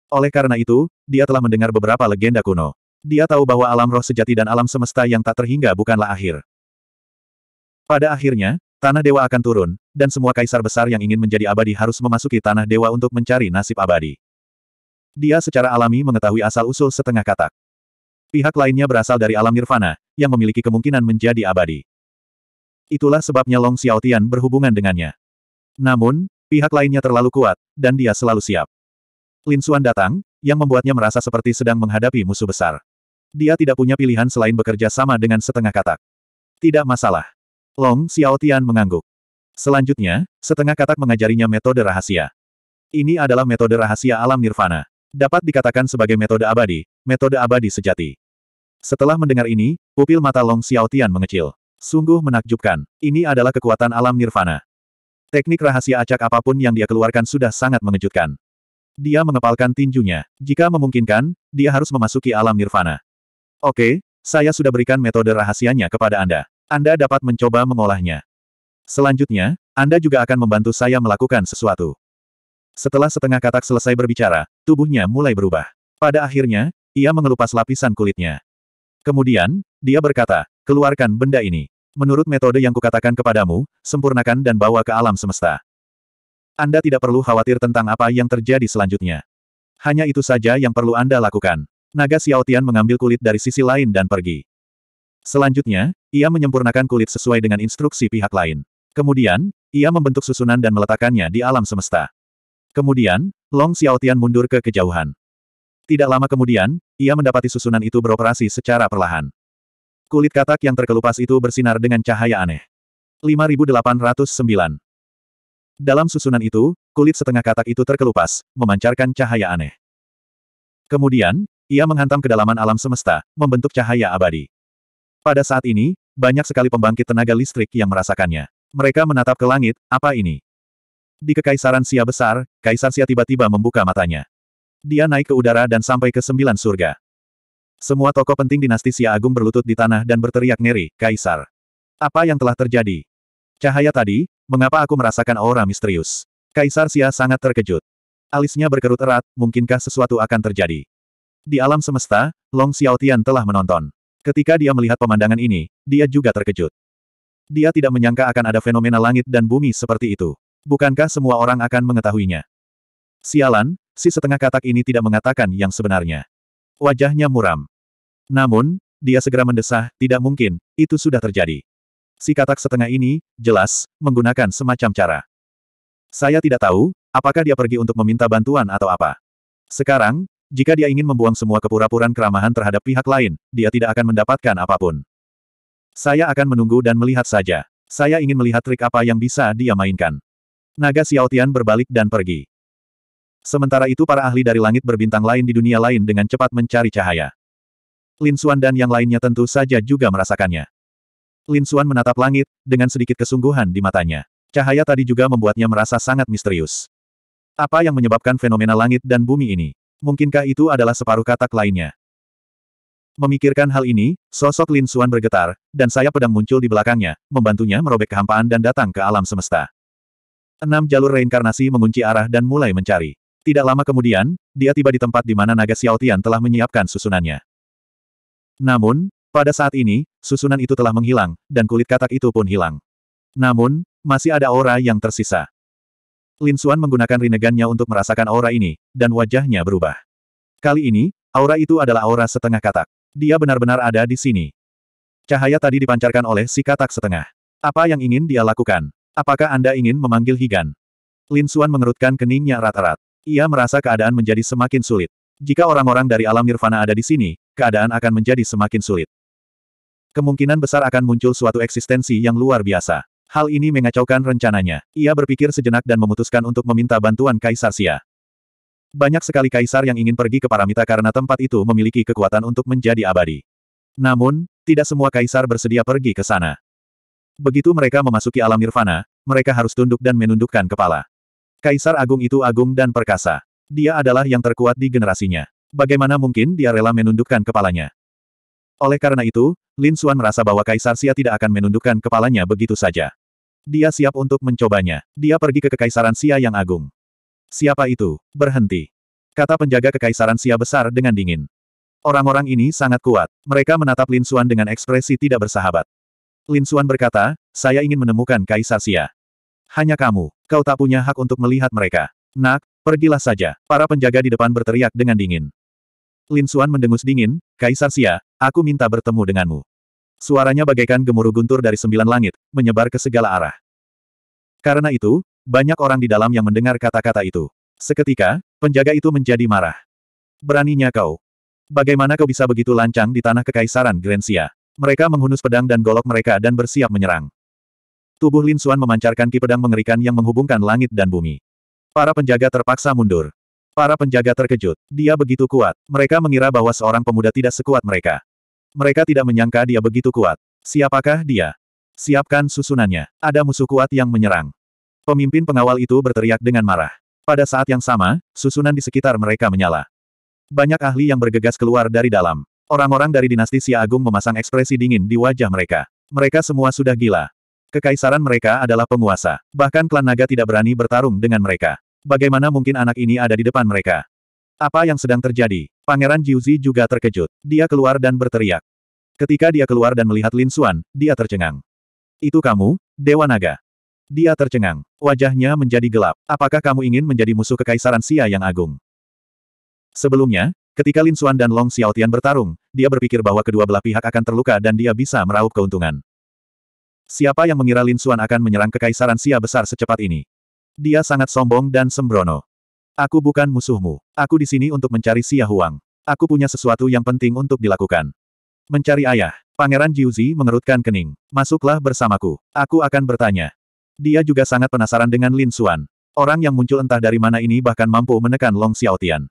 Oleh karena itu, dia telah mendengar beberapa legenda kuno. Dia tahu bahwa alam roh sejati dan alam semesta yang tak terhingga bukanlah akhir. Pada akhirnya, tanah dewa akan turun, dan semua kaisar besar yang ingin menjadi abadi harus memasuki tanah dewa untuk mencari nasib abadi. Dia secara alami mengetahui asal-usul setengah katak. Pihak lainnya berasal dari alam nirvana, yang memiliki kemungkinan menjadi abadi. Itulah sebabnya Long Xiaotian berhubungan dengannya. Namun, pihak lainnya terlalu kuat, dan dia selalu siap. Lin Xuan datang, yang membuatnya merasa seperti sedang menghadapi musuh besar. Dia tidak punya pilihan selain bekerja sama dengan setengah katak. Tidak masalah. Long Xiaotian mengangguk. Selanjutnya, setengah katak mengajarinya metode rahasia. Ini adalah metode rahasia alam nirvana. Dapat dikatakan sebagai metode abadi, metode abadi sejati. Setelah mendengar ini, pupil mata Long Xiaotian mengecil. Sungguh menakjubkan. Ini adalah kekuatan alam nirvana. Teknik rahasia acak apapun yang dia keluarkan sudah sangat mengejutkan. Dia mengepalkan tinjunya. Jika memungkinkan, dia harus memasuki alam nirvana. Oke, saya sudah berikan metode rahasianya kepada Anda. Anda dapat mencoba mengolahnya. Selanjutnya, Anda juga akan membantu saya melakukan sesuatu. Setelah setengah katak selesai berbicara, tubuhnya mulai berubah. Pada akhirnya, ia mengelupas lapisan kulitnya. Kemudian, dia berkata, Keluarkan benda ini. Menurut metode yang kukatakan kepadamu, sempurnakan dan bawa ke alam semesta. Anda tidak perlu khawatir tentang apa yang terjadi selanjutnya. Hanya itu saja yang perlu Anda lakukan. Naga Xiaotian mengambil kulit dari sisi lain dan pergi. Selanjutnya, ia menyempurnakan kulit sesuai dengan instruksi pihak lain. Kemudian, ia membentuk susunan dan meletakkannya di alam semesta. Kemudian, Long Xiaotian mundur ke kejauhan. Tidak lama kemudian, ia mendapati susunan itu beroperasi secara perlahan. Kulit katak yang terkelupas itu bersinar dengan cahaya aneh. 5809 Dalam susunan itu, kulit setengah katak itu terkelupas, memancarkan cahaya aneh. Kemudian, ia menghantam kedalaman alam semesta, membentuk cahaya abadi. Pada saat ini, banyak sekali pembangkit tenaga listrik yang merasakannya. Mereka menatap ke langit, apa ini? Di Kekaisaran Sia Besar, Kaisar Sia tiba-tiba membuka matanya. Dia naik ke udara dan sampai ke sembilan surga. Semua tokoh penting dinasti Xia Agung berlutut di tanah dan berteriak ngeri, Kaisar. Apa yang telah terjadi? Cahaya tadi, mengapa aku merasakan aura misterius? Kaisar Xia sangat terkejut. Alisnya berkerut erat, mungkinkah sesuatu akan terjadi? Di alam semesta, Long Xiaotian telah menonton. Ketika dia melihat pemandangan ini, dia juga terkejut. Dia tidak menyangka akan ada fenomena langit dan bumi seperti itu. Bukankah semua orang akan mengetahuinya? Sialan, si setengah katak ini tidak mengatakan yang sebenarnya. Wajahnya muram. Namun, dia segera mendesah, tidak mungkin, itu sudah terjadi. Si katak setengah ini, jelas, menggunakan semacam cara. Saya tidak tahu, apakah dia pergi untuk meminta bantuan atau apa. Sekarang, jika dia ingin membuang semua kepura-puran keramahan terhadap pihak lain, dia tidak akan mendapatkan apapun. Saya akan menunggu dan melihat saja. Saya ingin melihat trik apa yang bisa dia mainkan. Naga Xiaotian berbalik dan pergi. Sementara itu para ahli dari langit berbintang lain di dunia lain dengan cepat mencari cahaya. Lin Xuan dan yang lainnya tentu saja juga merasakannya. Lin Xuan menatap langit, dengan sedikit kesungguhan di matanya. Cahaya tadi juga membuatnya merasa sangat misterius. Apa yang menyebabkan fenomena langit dan bumi ini? Mungkinkah itu adalah separuh katak lainnya? Memikirkan hal ini, sosok Lin Xuan bergetar, dan saya pedang muncul di belakangnya, membantunya merobek kehampaan dan datang ke alam semesta. Enam jalur reinkarnasi mengunci arah dan mulai mencari. Tidak lama kemudian, dia tiba di tempat di mana naga Xiaotian telah menyiapkan susunannya. Namun, pada saat ini, susunan itu telah menghilang, dan kulit katak itu pun hilang. Namun, masih ada aura yang tersisa. Lin Xuan menggunakan rinegannya untuk merasakan aura ini, dan wajahnya berubah. Kali ini, aura itu adalah aura setengah katak. Dia benar-benar ada di sini. Cahaya tadi dipancarkan oleh si katak setengah. Apa yang ingin dia lakukan? Apakah Anda ingin memanggil Higan? Lin Xuan mengerutkan keningnya rata rata ia merasa keadaan menjadi semakin sulit. Jika orang-orang dari alam nirvana ada di sini, keadaan akan menjadi semakin sulit. Kemungkinan besar akan muncul suatu eksistensi yang luar biasa. Hal ini mengacaukan rencananya. Ia berpikir sejenak dan memutuskan untuk meminta bantuan Kaisar Sia. Banyak sekali kaisar yang ingin pergi ke Paramita karena tempat itu memiliki kekuatan untuk menjadi abadi. Namun, tidak semua kaisar bersedia pergi ke sana. Begitu mereka memasuki alam nirvana, mereka harus tunduk dan menundukkan kepala. Kaisar Agung itu agung dan perkasa. Dia adalah yang terkuat di generasinya. Bagaimana mungkin dia rela menundukkan kepalanya? Oleh karena itu, Lin Xuan merasa bahwa Kaisar Xia tidak akan menundukkan kepalanya begitu saja. Dia siap untuk mencobanya. Dia pergi ke Kekaisaran Xia yang agung. Siapa itu? Berhenti. Kata penjaga Kekaisaran Xia besar dengan dingin. Orang-orang ini sangat kuat. Mereka menatap Lin Xuan dengan ekspresi tidak bersahabat. Lin Xuan berkata, saya ingin menemukan Kaisar Xia. Hanya kamu. Kau tak punya hak untuk melihat mereka. Nak, pergilah saja. Para penjaga di depan berteriak dengan dingin. Lin Xuan mendengus dingin, Kaisar Sia, aku minta bertemu denganmu. Suaranya bagaikan gemuruh guntur dari sembilan langit, menyebar ke segala arah. Karena itu, banyak orang di dalam yang mendengar kata-kata itu. Seketika, penjaga itu menjadi marah. Beraninya kau. Bagaimana kau bisa begitu lancang di tanah kekaisaran Grensia? Mereka menghunus pedang dan golok mereka dan bersiap menyerang. Tubuh Lin Xuan memancarkan ki pedang mengerikan yang menghubungkan langit dan bumi. Para penjaga terpaksa mundur. Para penjaga terkejut. Dia begitu kuat. Mereka mengira bahwa seorang pemuda tidak sekuat mereka. Mereka tidak menyangka dia begitu kuat. Siapakah dia? Siapkan susunannya. Ada musuh kuat yang menyerang. Pemimpin pengawal itu berteriak dengan marah. Pada saat yang sama, susunan di sekitar mereka menyala. Banyak ahli yang bergegas keluar dari dalam. Orang-orang dari dinasti Xia Agung memasang ekspresi dingin di wajah mereka. Mereka semua sudah gila. Kekaisaran mereka adalah penguasa. Bahkan klan naga tidak berani bertarung dengan mereka. Bagaimana mungkin anak ini ada di depan mereka? Apa yang sedang terjadi? Pangeran Jiuzi juga terkejut. Dia keluar dan berteriak. Ketika dia keluar dan melihat Lin Xuan, dia tercengang. Itu kamu, Dewa Naga. Dia tercengang. Wajahnya menjadi gelap. Apakah kamu ingin menjadi musuh kekaisaran Xia yang agung? Sebelumnya, ketika Lin Xuan dan Long Xiaotian bertarung, dia berpikir bahwa kedua belah pihak akan terluka dan dia bisa meraup keuntungan. Siapa yang mengira Lin Xuan akan menyerang kekaisaran Xia besar secepat ini? Dia sangat sombong dan sembrono. Aku bukan musuhmu. Aku di sini untuk mencari Xia Huang. Aku punya sesuatu yang penting untuk dilakukan. Mencari ayah. Pangeran Jiuzi mengerutkan kening. Masuklah bersamaku. Aku akan bertanya. Dia juga sangat penasaran dengan Lin Xuan. Orang yang muncul entah dari mana ini bahkan mampu menekan Long Xiaotian.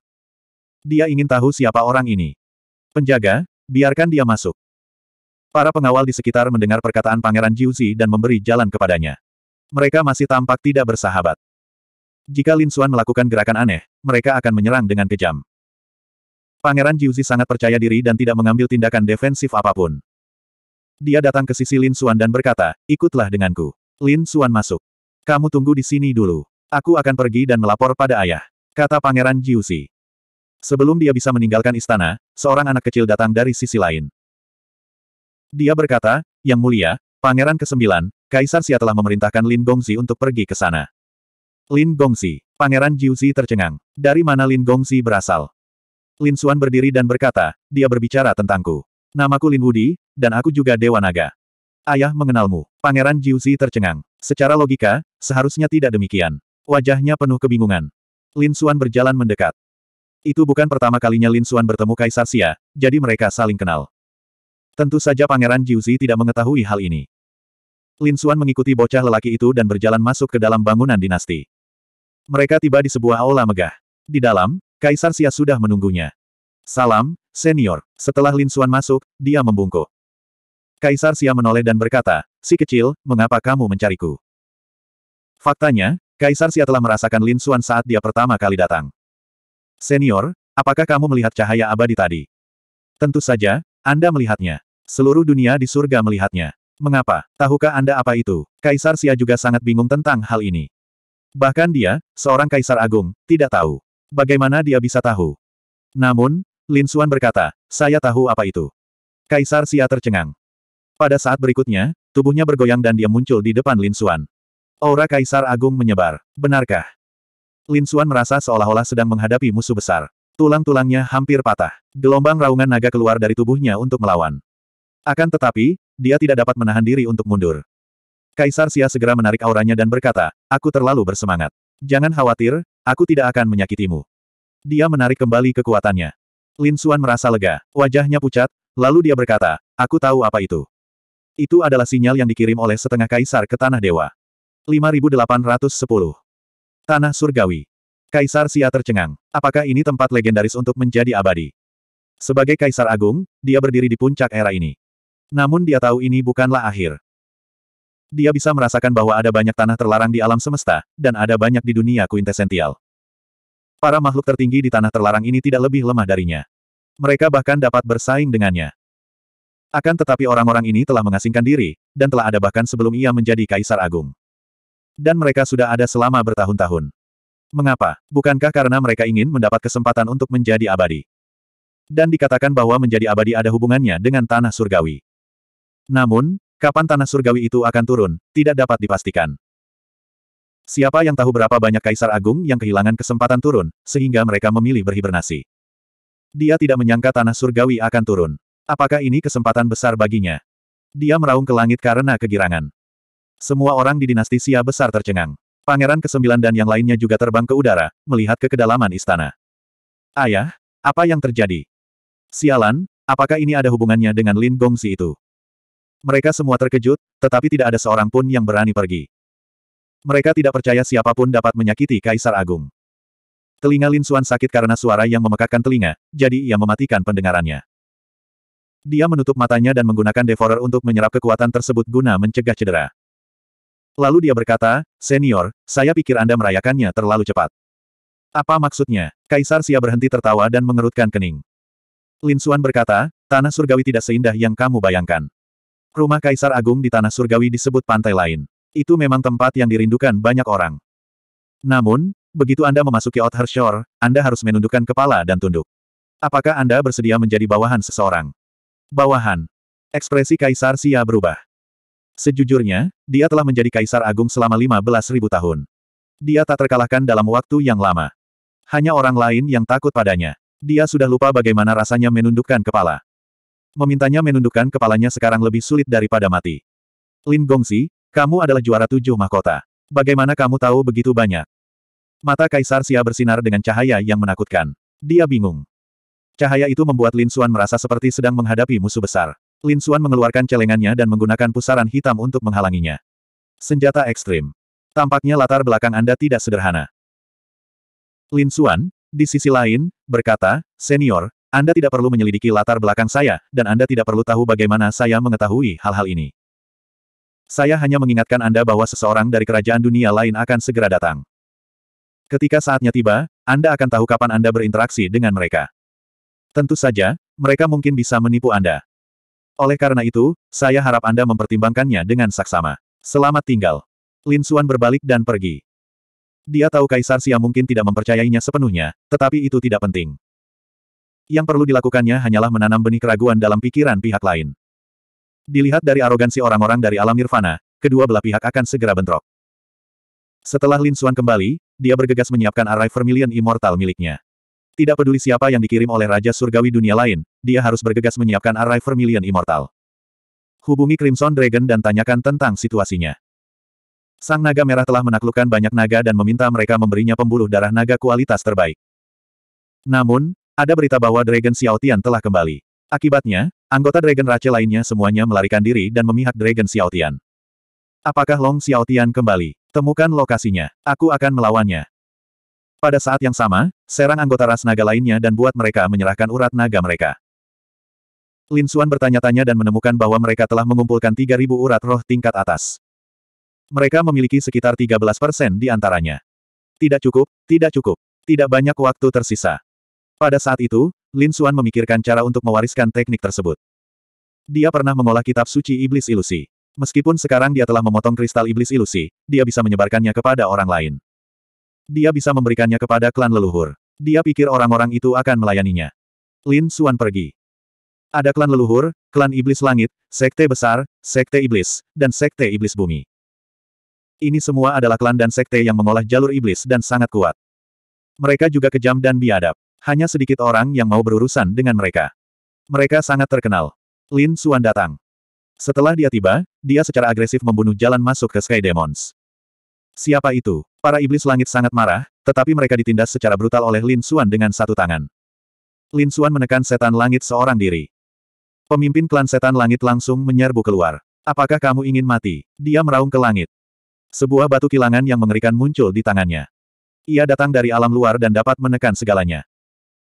Dia ingin tahu siapa orang ini. Penjaga, biarkan dia masuk. Para pengawal di sekitar mendengar perkataan Pangeran Jiuzi dan memberi jalan kepadanya. Mereka masih tampak tidak bersahabat. Jika Lin Xuan melakukan gerakan aneh, mereka akan menyerang dengan kejam. Pangeran Jiuzi sangat percaya diri dan tidak mengambil tindakan defensif apapun. Dia datang ke sisi Lin Xuan dan berkata, ikutlah denganku. Lin Xuan masuk. Kamu tunggu di sini dulu. Aku akan pergi dan melapor pada ayah. Kata Pangeran Jiuzi. Sebelum dia bisa meninggalkan istana, seorang anak kecil datang dari sisi lain. Dia berkata, Yang Mulia, Pangeran ke-9, Kaisar Xia telah memerintahkan Lin Gongzi untuk pergi ke sana. Lin Gongzi, Pangeran Jiuzi tercengang. Dari mana Lin Gongzi berasal? Lin Xuan berdiri dan berkata, dia berbicara tentangku. Namaku Lin Wudi, dan aku juga Dewa Naga. Ayah mengenalmu. Pangeran Jiuzi tercengang. Secara logika, seharusnya tidak demikian. Wajahnya penuh kebingungan. Lin Xuan berjalan mendekat. Itu bukan pertama kalinya Lin Xuan bertemu Kaisar Xia, jadi mereka saling kenal. Tentu saja Pangeran Jiuzi tidak mengetahui hal ini. Lin Xuan mengikuti bocah lelaki itu dan berjalan masuk ke dalam bangunan dinasti. Mereka tiba di sebuah aula megah. Di dalam, Kaisar Xia sudah menunggunya. Salam, senior. Setelah Lin Xuan masuk, dia membungkuk. Kaisar Xia menoleh dan berkata, si kecil, mengapa kamu mencariku? Faktanya, Kaisar Xia telah merasakan Lin Xuan saat dia pertama kali datang. Senior, apakah kamu melihat cahaya abadi tadi? Tentu saja, Anda melihatnya. Seluruh dunia di surga melihatnya. Mengapa? Tahukah Anda apa itu? Kaisar Sia juga sangat bingung tentang hal ini. Bahkan dia, seorang kaisar agung, tidak tahu. Bagaimana dia bisa tahu? Namun, Lin Xuan berkata, saya tahu apa itu. Kaisar Sia tercengang. Pada saat berikutnya, tubuhnya bergoyang dan dia muncul di depan Lin Xuan. Aura Kaisar Agung menyebar. Benarkah? Lin Xuan merasa seolah-olah sedang menghadapi musuh besar. Tulang-tulangnya hampir patah. Gelombang raungan naga keluar dari tubuhnya untuk melawan. Akan tetapi, dia tidak dapat menahan diri untuk mundur. Kaisar Sia segera menarik auranya dan berkata, aku terlalu bersemangat. Jangan khawatir, aku tidak akan menyakitimu. Dia menarik kembali kekuatannya. Lin Suan merasa lega, wajahnya pucat, lalu dia berkata, aku tahu apa itu. Itu adalah sinyal yang dikirim oleh setengah kaisar ke Tanah Dewa. 5810. Tanah Surgawi. Kaisar Sia tercengang. Apakah ini tempat legendaris untuk menjadi abadi? Sebagai kaisar agung, dia berdiri di puncak era ini. Namun dia tahu ini bukanlah akhir. Dia bisa merasakan bahwa ada banyak tanah terlarang di alam semesta, dan ada banyak di dunia kuintesensial. Para makhluk tertinggi di tanah terlarang ini tidak lebih lemah darinya. Mereka bahkan dapat bersaing dengannya. Akan tetapi orang-orang ini telah mengasingkan diri, dan telah ada bahkan sebelum ia menjadi kaisar agung. Dan mereka sudah ada selama bertahun-tahun. Mengapa? Bukankah karena mereka ingin mendapat kesempatan untuk menjadi abadi? Dan dikatakan bahwa menjadi abadi ada hubungannya dengan tanah surgawi. Namun, kapan tanah surgawi itu akan turun, tidak dapat dipastikan. Siapa yang tahu berapa banyak kaisar agung yang kehilangan kesempatan turun, sehingga mereka memilih berhibernasi. Dia tidak menyangka tanah surgawi akan turun. Apakah ini kesempatan besar baginya? Dia meraung ke langit karena kegirangan. Semua orang di dinasti Sia besar tercengang. Pangeran ke-9 dan yang lainnya juga terbang ke udara, melihat ke kedalaman istana. Ayah, apa yang terjadi? Sialan, apakah ini ada hubungannya dengan Lin Gongsi itu? Mereka semua terkejut, tetapi tidak ada seorang pun yang berani pergi. Mereka tidak percaya siapapun dapat menyakiti Kaisar Agung. Telinga Lin Suan sakit karena suara yang memekakkan telinga, jadi ia mematikan pendengarannya. Dia menutup matanya dan menggunakan Devorer untuk menyerap kekuatan tersebut guna mencegah cedera. Lalu dia berkata, Senior, saya pikir Anda merayakannya terlalu cepat. Apa maksudnya? Kaisar Sia berhenti tertawa dan mengerutkan kening. Lin Suan berkata, tanah surgawi tidak seindah yang kamu bayangkan. Rumah Kaisar Agung di Tanah Surgawi disebut pantai lain. Itu memang tempat yang dirindukan banyak orang. Namun, begitu Anda memasuki Outer Shore, Anda harus menundukkan kepala dan tunduk. Apakah Anda bersedia menjadi bawahan seseorang? Bawahan. Ekspresi Kaisar Sia berubah. Sejujurnya, dia telah menjadi Kaisar Agung selama ribu tahun. Dia tak terkalahkan dalam waktu yang lama. Hanya orang lain yang takut padanya. Dia sudah lupa bagaimana rasanya menundukkan kepala memintanya menundukkan kepalanya sekarang lebih sulit daripada mati. Lin Gongsi, kamu adalah juara tujuh mahkota. Bagaimana kamu tahu begitu banyak? Mata Kaisar Xia bersinar dengan cahaya yang menakutkan. Dia bingung. Cahaya itu membuat Lin Xuan merasa seperti sedang menghadapi musuh besar. Lin Xuan mengeluarkan celengannya dan menggunakan pusaran hitam untuk menghalanginya. Senjata ekstrim. Tampaknya latar belakang Anda tidak sederhana. Lin Xuan, di sisi lain, berkata, Senior, anda tidak perlu menyelidiki latar belakang saya, dan Anda tidak perlu tahu bagaimana saya mengetahui hal-hal ini. Saya hanya mengingatkan Anda bahwa seseorang dari kerajaan dunia lain akan segera datang. Ketika saatnya tiba, Anda akan tahu kapan Anda berinteraksi dengan mereka. Tentu saja, mereka mungkin bisa menipu Anda. Oleh karena itu, saya harap Anda mempertimbangkannya dengan saksama. Selamat tinggal. Lin Suan berbalik dan pergi. Dia tahu Kaisar Xia mungkin tidak mempercayainya sepenuhnya, tetapi itu tidak penting. Yang perlu dilakukannya hanyalah menanam benih keraguan dalam pikiran pihak lain. Dilihat dari arogansi orang-orang dari alam nirvana, kedua belah pihak akan segera bentrok. Setelah Lin Xuan kembali, dia bergegas menyiapkan array Vermilion Immortal miliknya. Tidak peduli siapa yang dikirim oleh Raja Surgawi dunia lain, dia harus bergegas menyiapkan array Vermilion Immortal. Hubungi Crimson Dragon dan tanyakan tentang situasinya. Sang naga merah telah menaklukkan banyak naga dan meminta mereka memberinya pembuluh darah naga kualitas terbaik. Namun, ada berita bahwa Dragon Xiaotian telah kembali. Akibatnya, anggota Dragon Race lainnya semuanya melarikan diri dan memihak Dragon Xiaotian. Apakah Long Xiaotian kembali? Temukan lokasinya. Aku akan melawannya. Pada saat yang sama, serang anggota ras naga lainnya dan buat mereka menyerahkan urat naga mereka. Lin Xuan bertanya-tanya dan menemukan bahwa mereka telah mengumpulkan 3.000 urat roh tingkat atas. Mereka memiliki sekitar 13 persen di antaranya. Tidak cukup, tidak cukup. Tidak banyak waktu tersisa. Pada saat itu, Lin Xuan memikirkan cara untuk mewariskan teknik tersebut. Dia pernah mengolah kitab suci iblis ilusi. Meskipun sekarang dia telah memotong kristal iblis ilusi, dia bisa menyebarkannya kepada orang lain. Dia bisa memberikannya kepada klan leluhur. Dia pikir orang-orang itu akan melayaninya. Lin Xuan pergi. Ada klan leluhur, klan iblis langit, sekte besar, sekte iblis, dan sekte iblis bumi. Ini semua adalah klan dan sekte yang mengolah jalur iblis dan sangat kuat. Mereka juga kejam dan biadab hanya sedikit orang yang mau berurusan dengan mereka. Mereka sangat terkenal. Lin Xuan datang. Setelah dia tiba, dia secara agresif membunuh jalan masuk ke Sky Demons. Siapa itu? Para iblis langit sangat marah, tetapi mereka ditindas secara brutal oleh Lin Xuan dengan satu tangan. Lin Xuan menekan setan langit seorang diri. Pemimpin klan setan langit langsung menyerbu keluar. Apakah kamu ingin mati? Dia meraung ke langit. Sebuah batu kilangan yang mengerikan muncul di tangannya. Ia datang dari alam luar dan dapat menekan segalanya.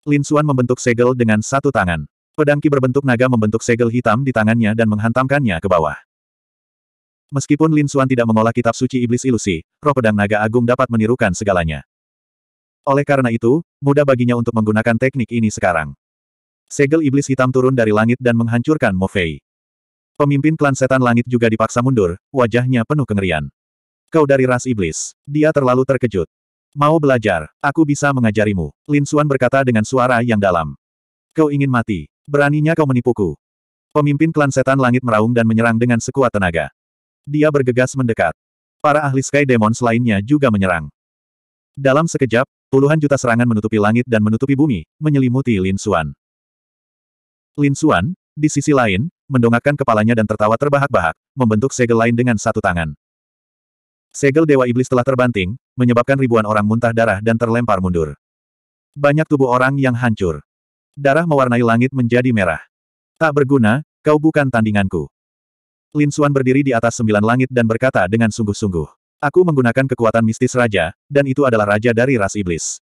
Lin Xuan membentuk segel dengan satu tangan. Pedang Ki berbentuk naga membentuk segel hitam di tangannya dan menghantamkannya ke bawah. Meskipun Lin Xuan tidak mengolah kitab suci iblis ilusi, roh pedang naga agung dapat menirukan segalanya. Oleh karena itu, mudah baginya untuk menggunakan teknik ini sekarang. Segel iblis hitam turun dari langit dan menghancurkan Mofei. Pemimpin klan setan langit juga dipaksa mundur, wajahnya penuh kengerian. Kau dari ras iblis. Dia terlalu terkejut. Mau belajar, aku bisa mengajarimu. Lin Xuan berkata dengan suara yang dalam. Kau ingin mati. Beraninya kau menipuku. Pemimpin klan setan langit meraung dan menyerang dengan sekuat tenaga. Dia bergegas mendekat. Para ahli Sky Demons lainnya juga menyerang. Dalam sekejap, puluhan juta serangan menutupi langit dan menutupi bumi, menyelimuti Lin Xuan. Lin Xuan, di sisi lain, mendongakkan kepalanya dan tertawa terbahak-bahak, membentuk segel lain dengan satu tangan. Segel Dewa Iblis telah terbanting, menyebabkan ribuan orang muntah darah dan terlempar mundur. Banyak tubuh orang yang hancur. Darah mewarnai langit menjadi merah. Tak berguna, kau bukan tandinganku. Lin Xuan berdiri di atas sembilan langit dan berkata dengan sungguh-sungguh. Aku menggunakan kekuatan mistis raja, dan itu adalah raja dari ras iblis.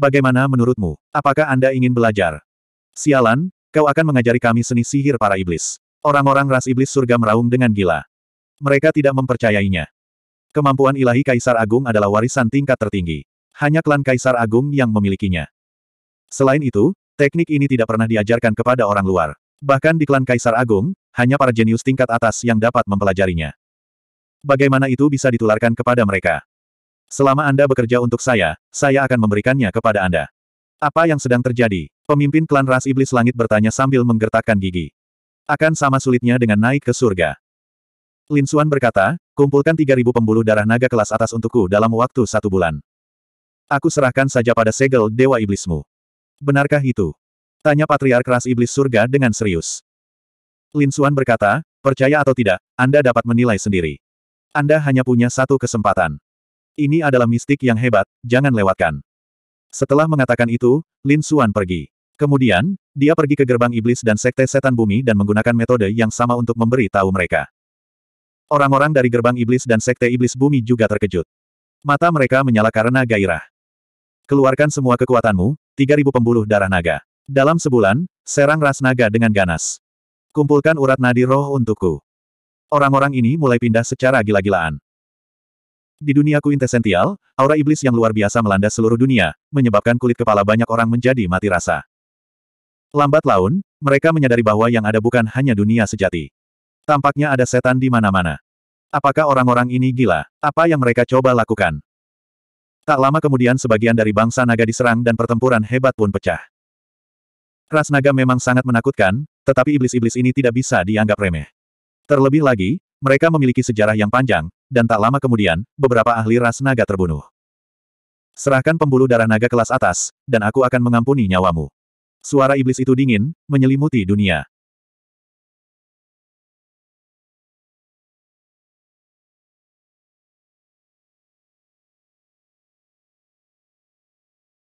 Bagaimana menurutmu? Apakah Anda ingin belajar? Sialan, kau akan mengajari kami seni sihir para iblis. Orang-orang ras iblis surga meraung dengan gila. Mereka tidak mempercayainya. Kemampuan ilahi Kaisar Agung adalah warisan tingkat tertinggi. Hanya klan Kaisar Agung yang memilikinya. Selain itu, teknik ini tidak pernah diajarkan kepada orang luar. Bahkan di klan Kaisar Agung, hanya para jenius tingkat atas yang dapat mempelajarinya. Bagaimana itu bisa ditularkan kepada mereka? Selama Anda bekerja untuk saya, saya akan memberikannya kepada Anda. Apa yang sedang terjadi? Pemimpin klan ras iblis langit bertanya sambil menggertakkan gigi. Akan sama sulitnya dengan naik ke surga. Lin Xuan berkata, Kumpulkan 3.000 pembuluh darah naga kelas atas untukku dalam waktu satu bulan. Aku serahkan saja pada segel Dewa Iblismu. Benarkah itu? Tanya Patriark Ras Iblis Surga dengan serius. Lin Suan berkata, percaya atau tidak, Anda dapat menilai sendiri. Anda hanya punya satu kesempatan. Ini adalah mistik yang hebat, jangan lewatkan. Setelah mengatakan itu, Lin Suan pergi. Kemudian, dia pergi ke gerbang iblis dan sekte setan bumi dan menggunakan metode yang sama untuk memberi tahu mereka. Orang-orang dari gerbang iblis dan sekte iblis bumi juga terkejut. Mata mereka menyala karena gairah. Keluarkan semua kekuatanmu, 3000 pembuluh darah naga. Dalam sebulan, serang ras naga dengan ganas. Kumpulkan urat nadi roh untukku. Orang-orang ini mulai pindah secara gila-gilaan. Di dunia kuintesensial, aura iblis yang luar biasa melanda seluruh dunia, menyebabkan kulit kepala banyak orang menjadi mati rasa. Lambat laun, mereka menyadari bahwa yang ada bukan hanya dunia sejati. Tampaknya ada setan di mana-mana. Apakah orang-orang ini gila? Apa yang mereka coba lakukan? Tak lama kemudian sebagian dari bangsa naga diserang dan pertempuran hebat pun pecah. Ras naga memang sangat menakutkan, tetapi iblis-iblis ini tidak bisa dianggap remeh. Terlebih lagi, mereka memiliki sejarah yang panjang, dan tak lama kemudian, beberapa ahli ras naga terbunuh. Serahkan pembuluh darah naga kelas atas, dan aku akan mengampuni nyawamu. Suara iblis itu dingin, menyelimuti dunia.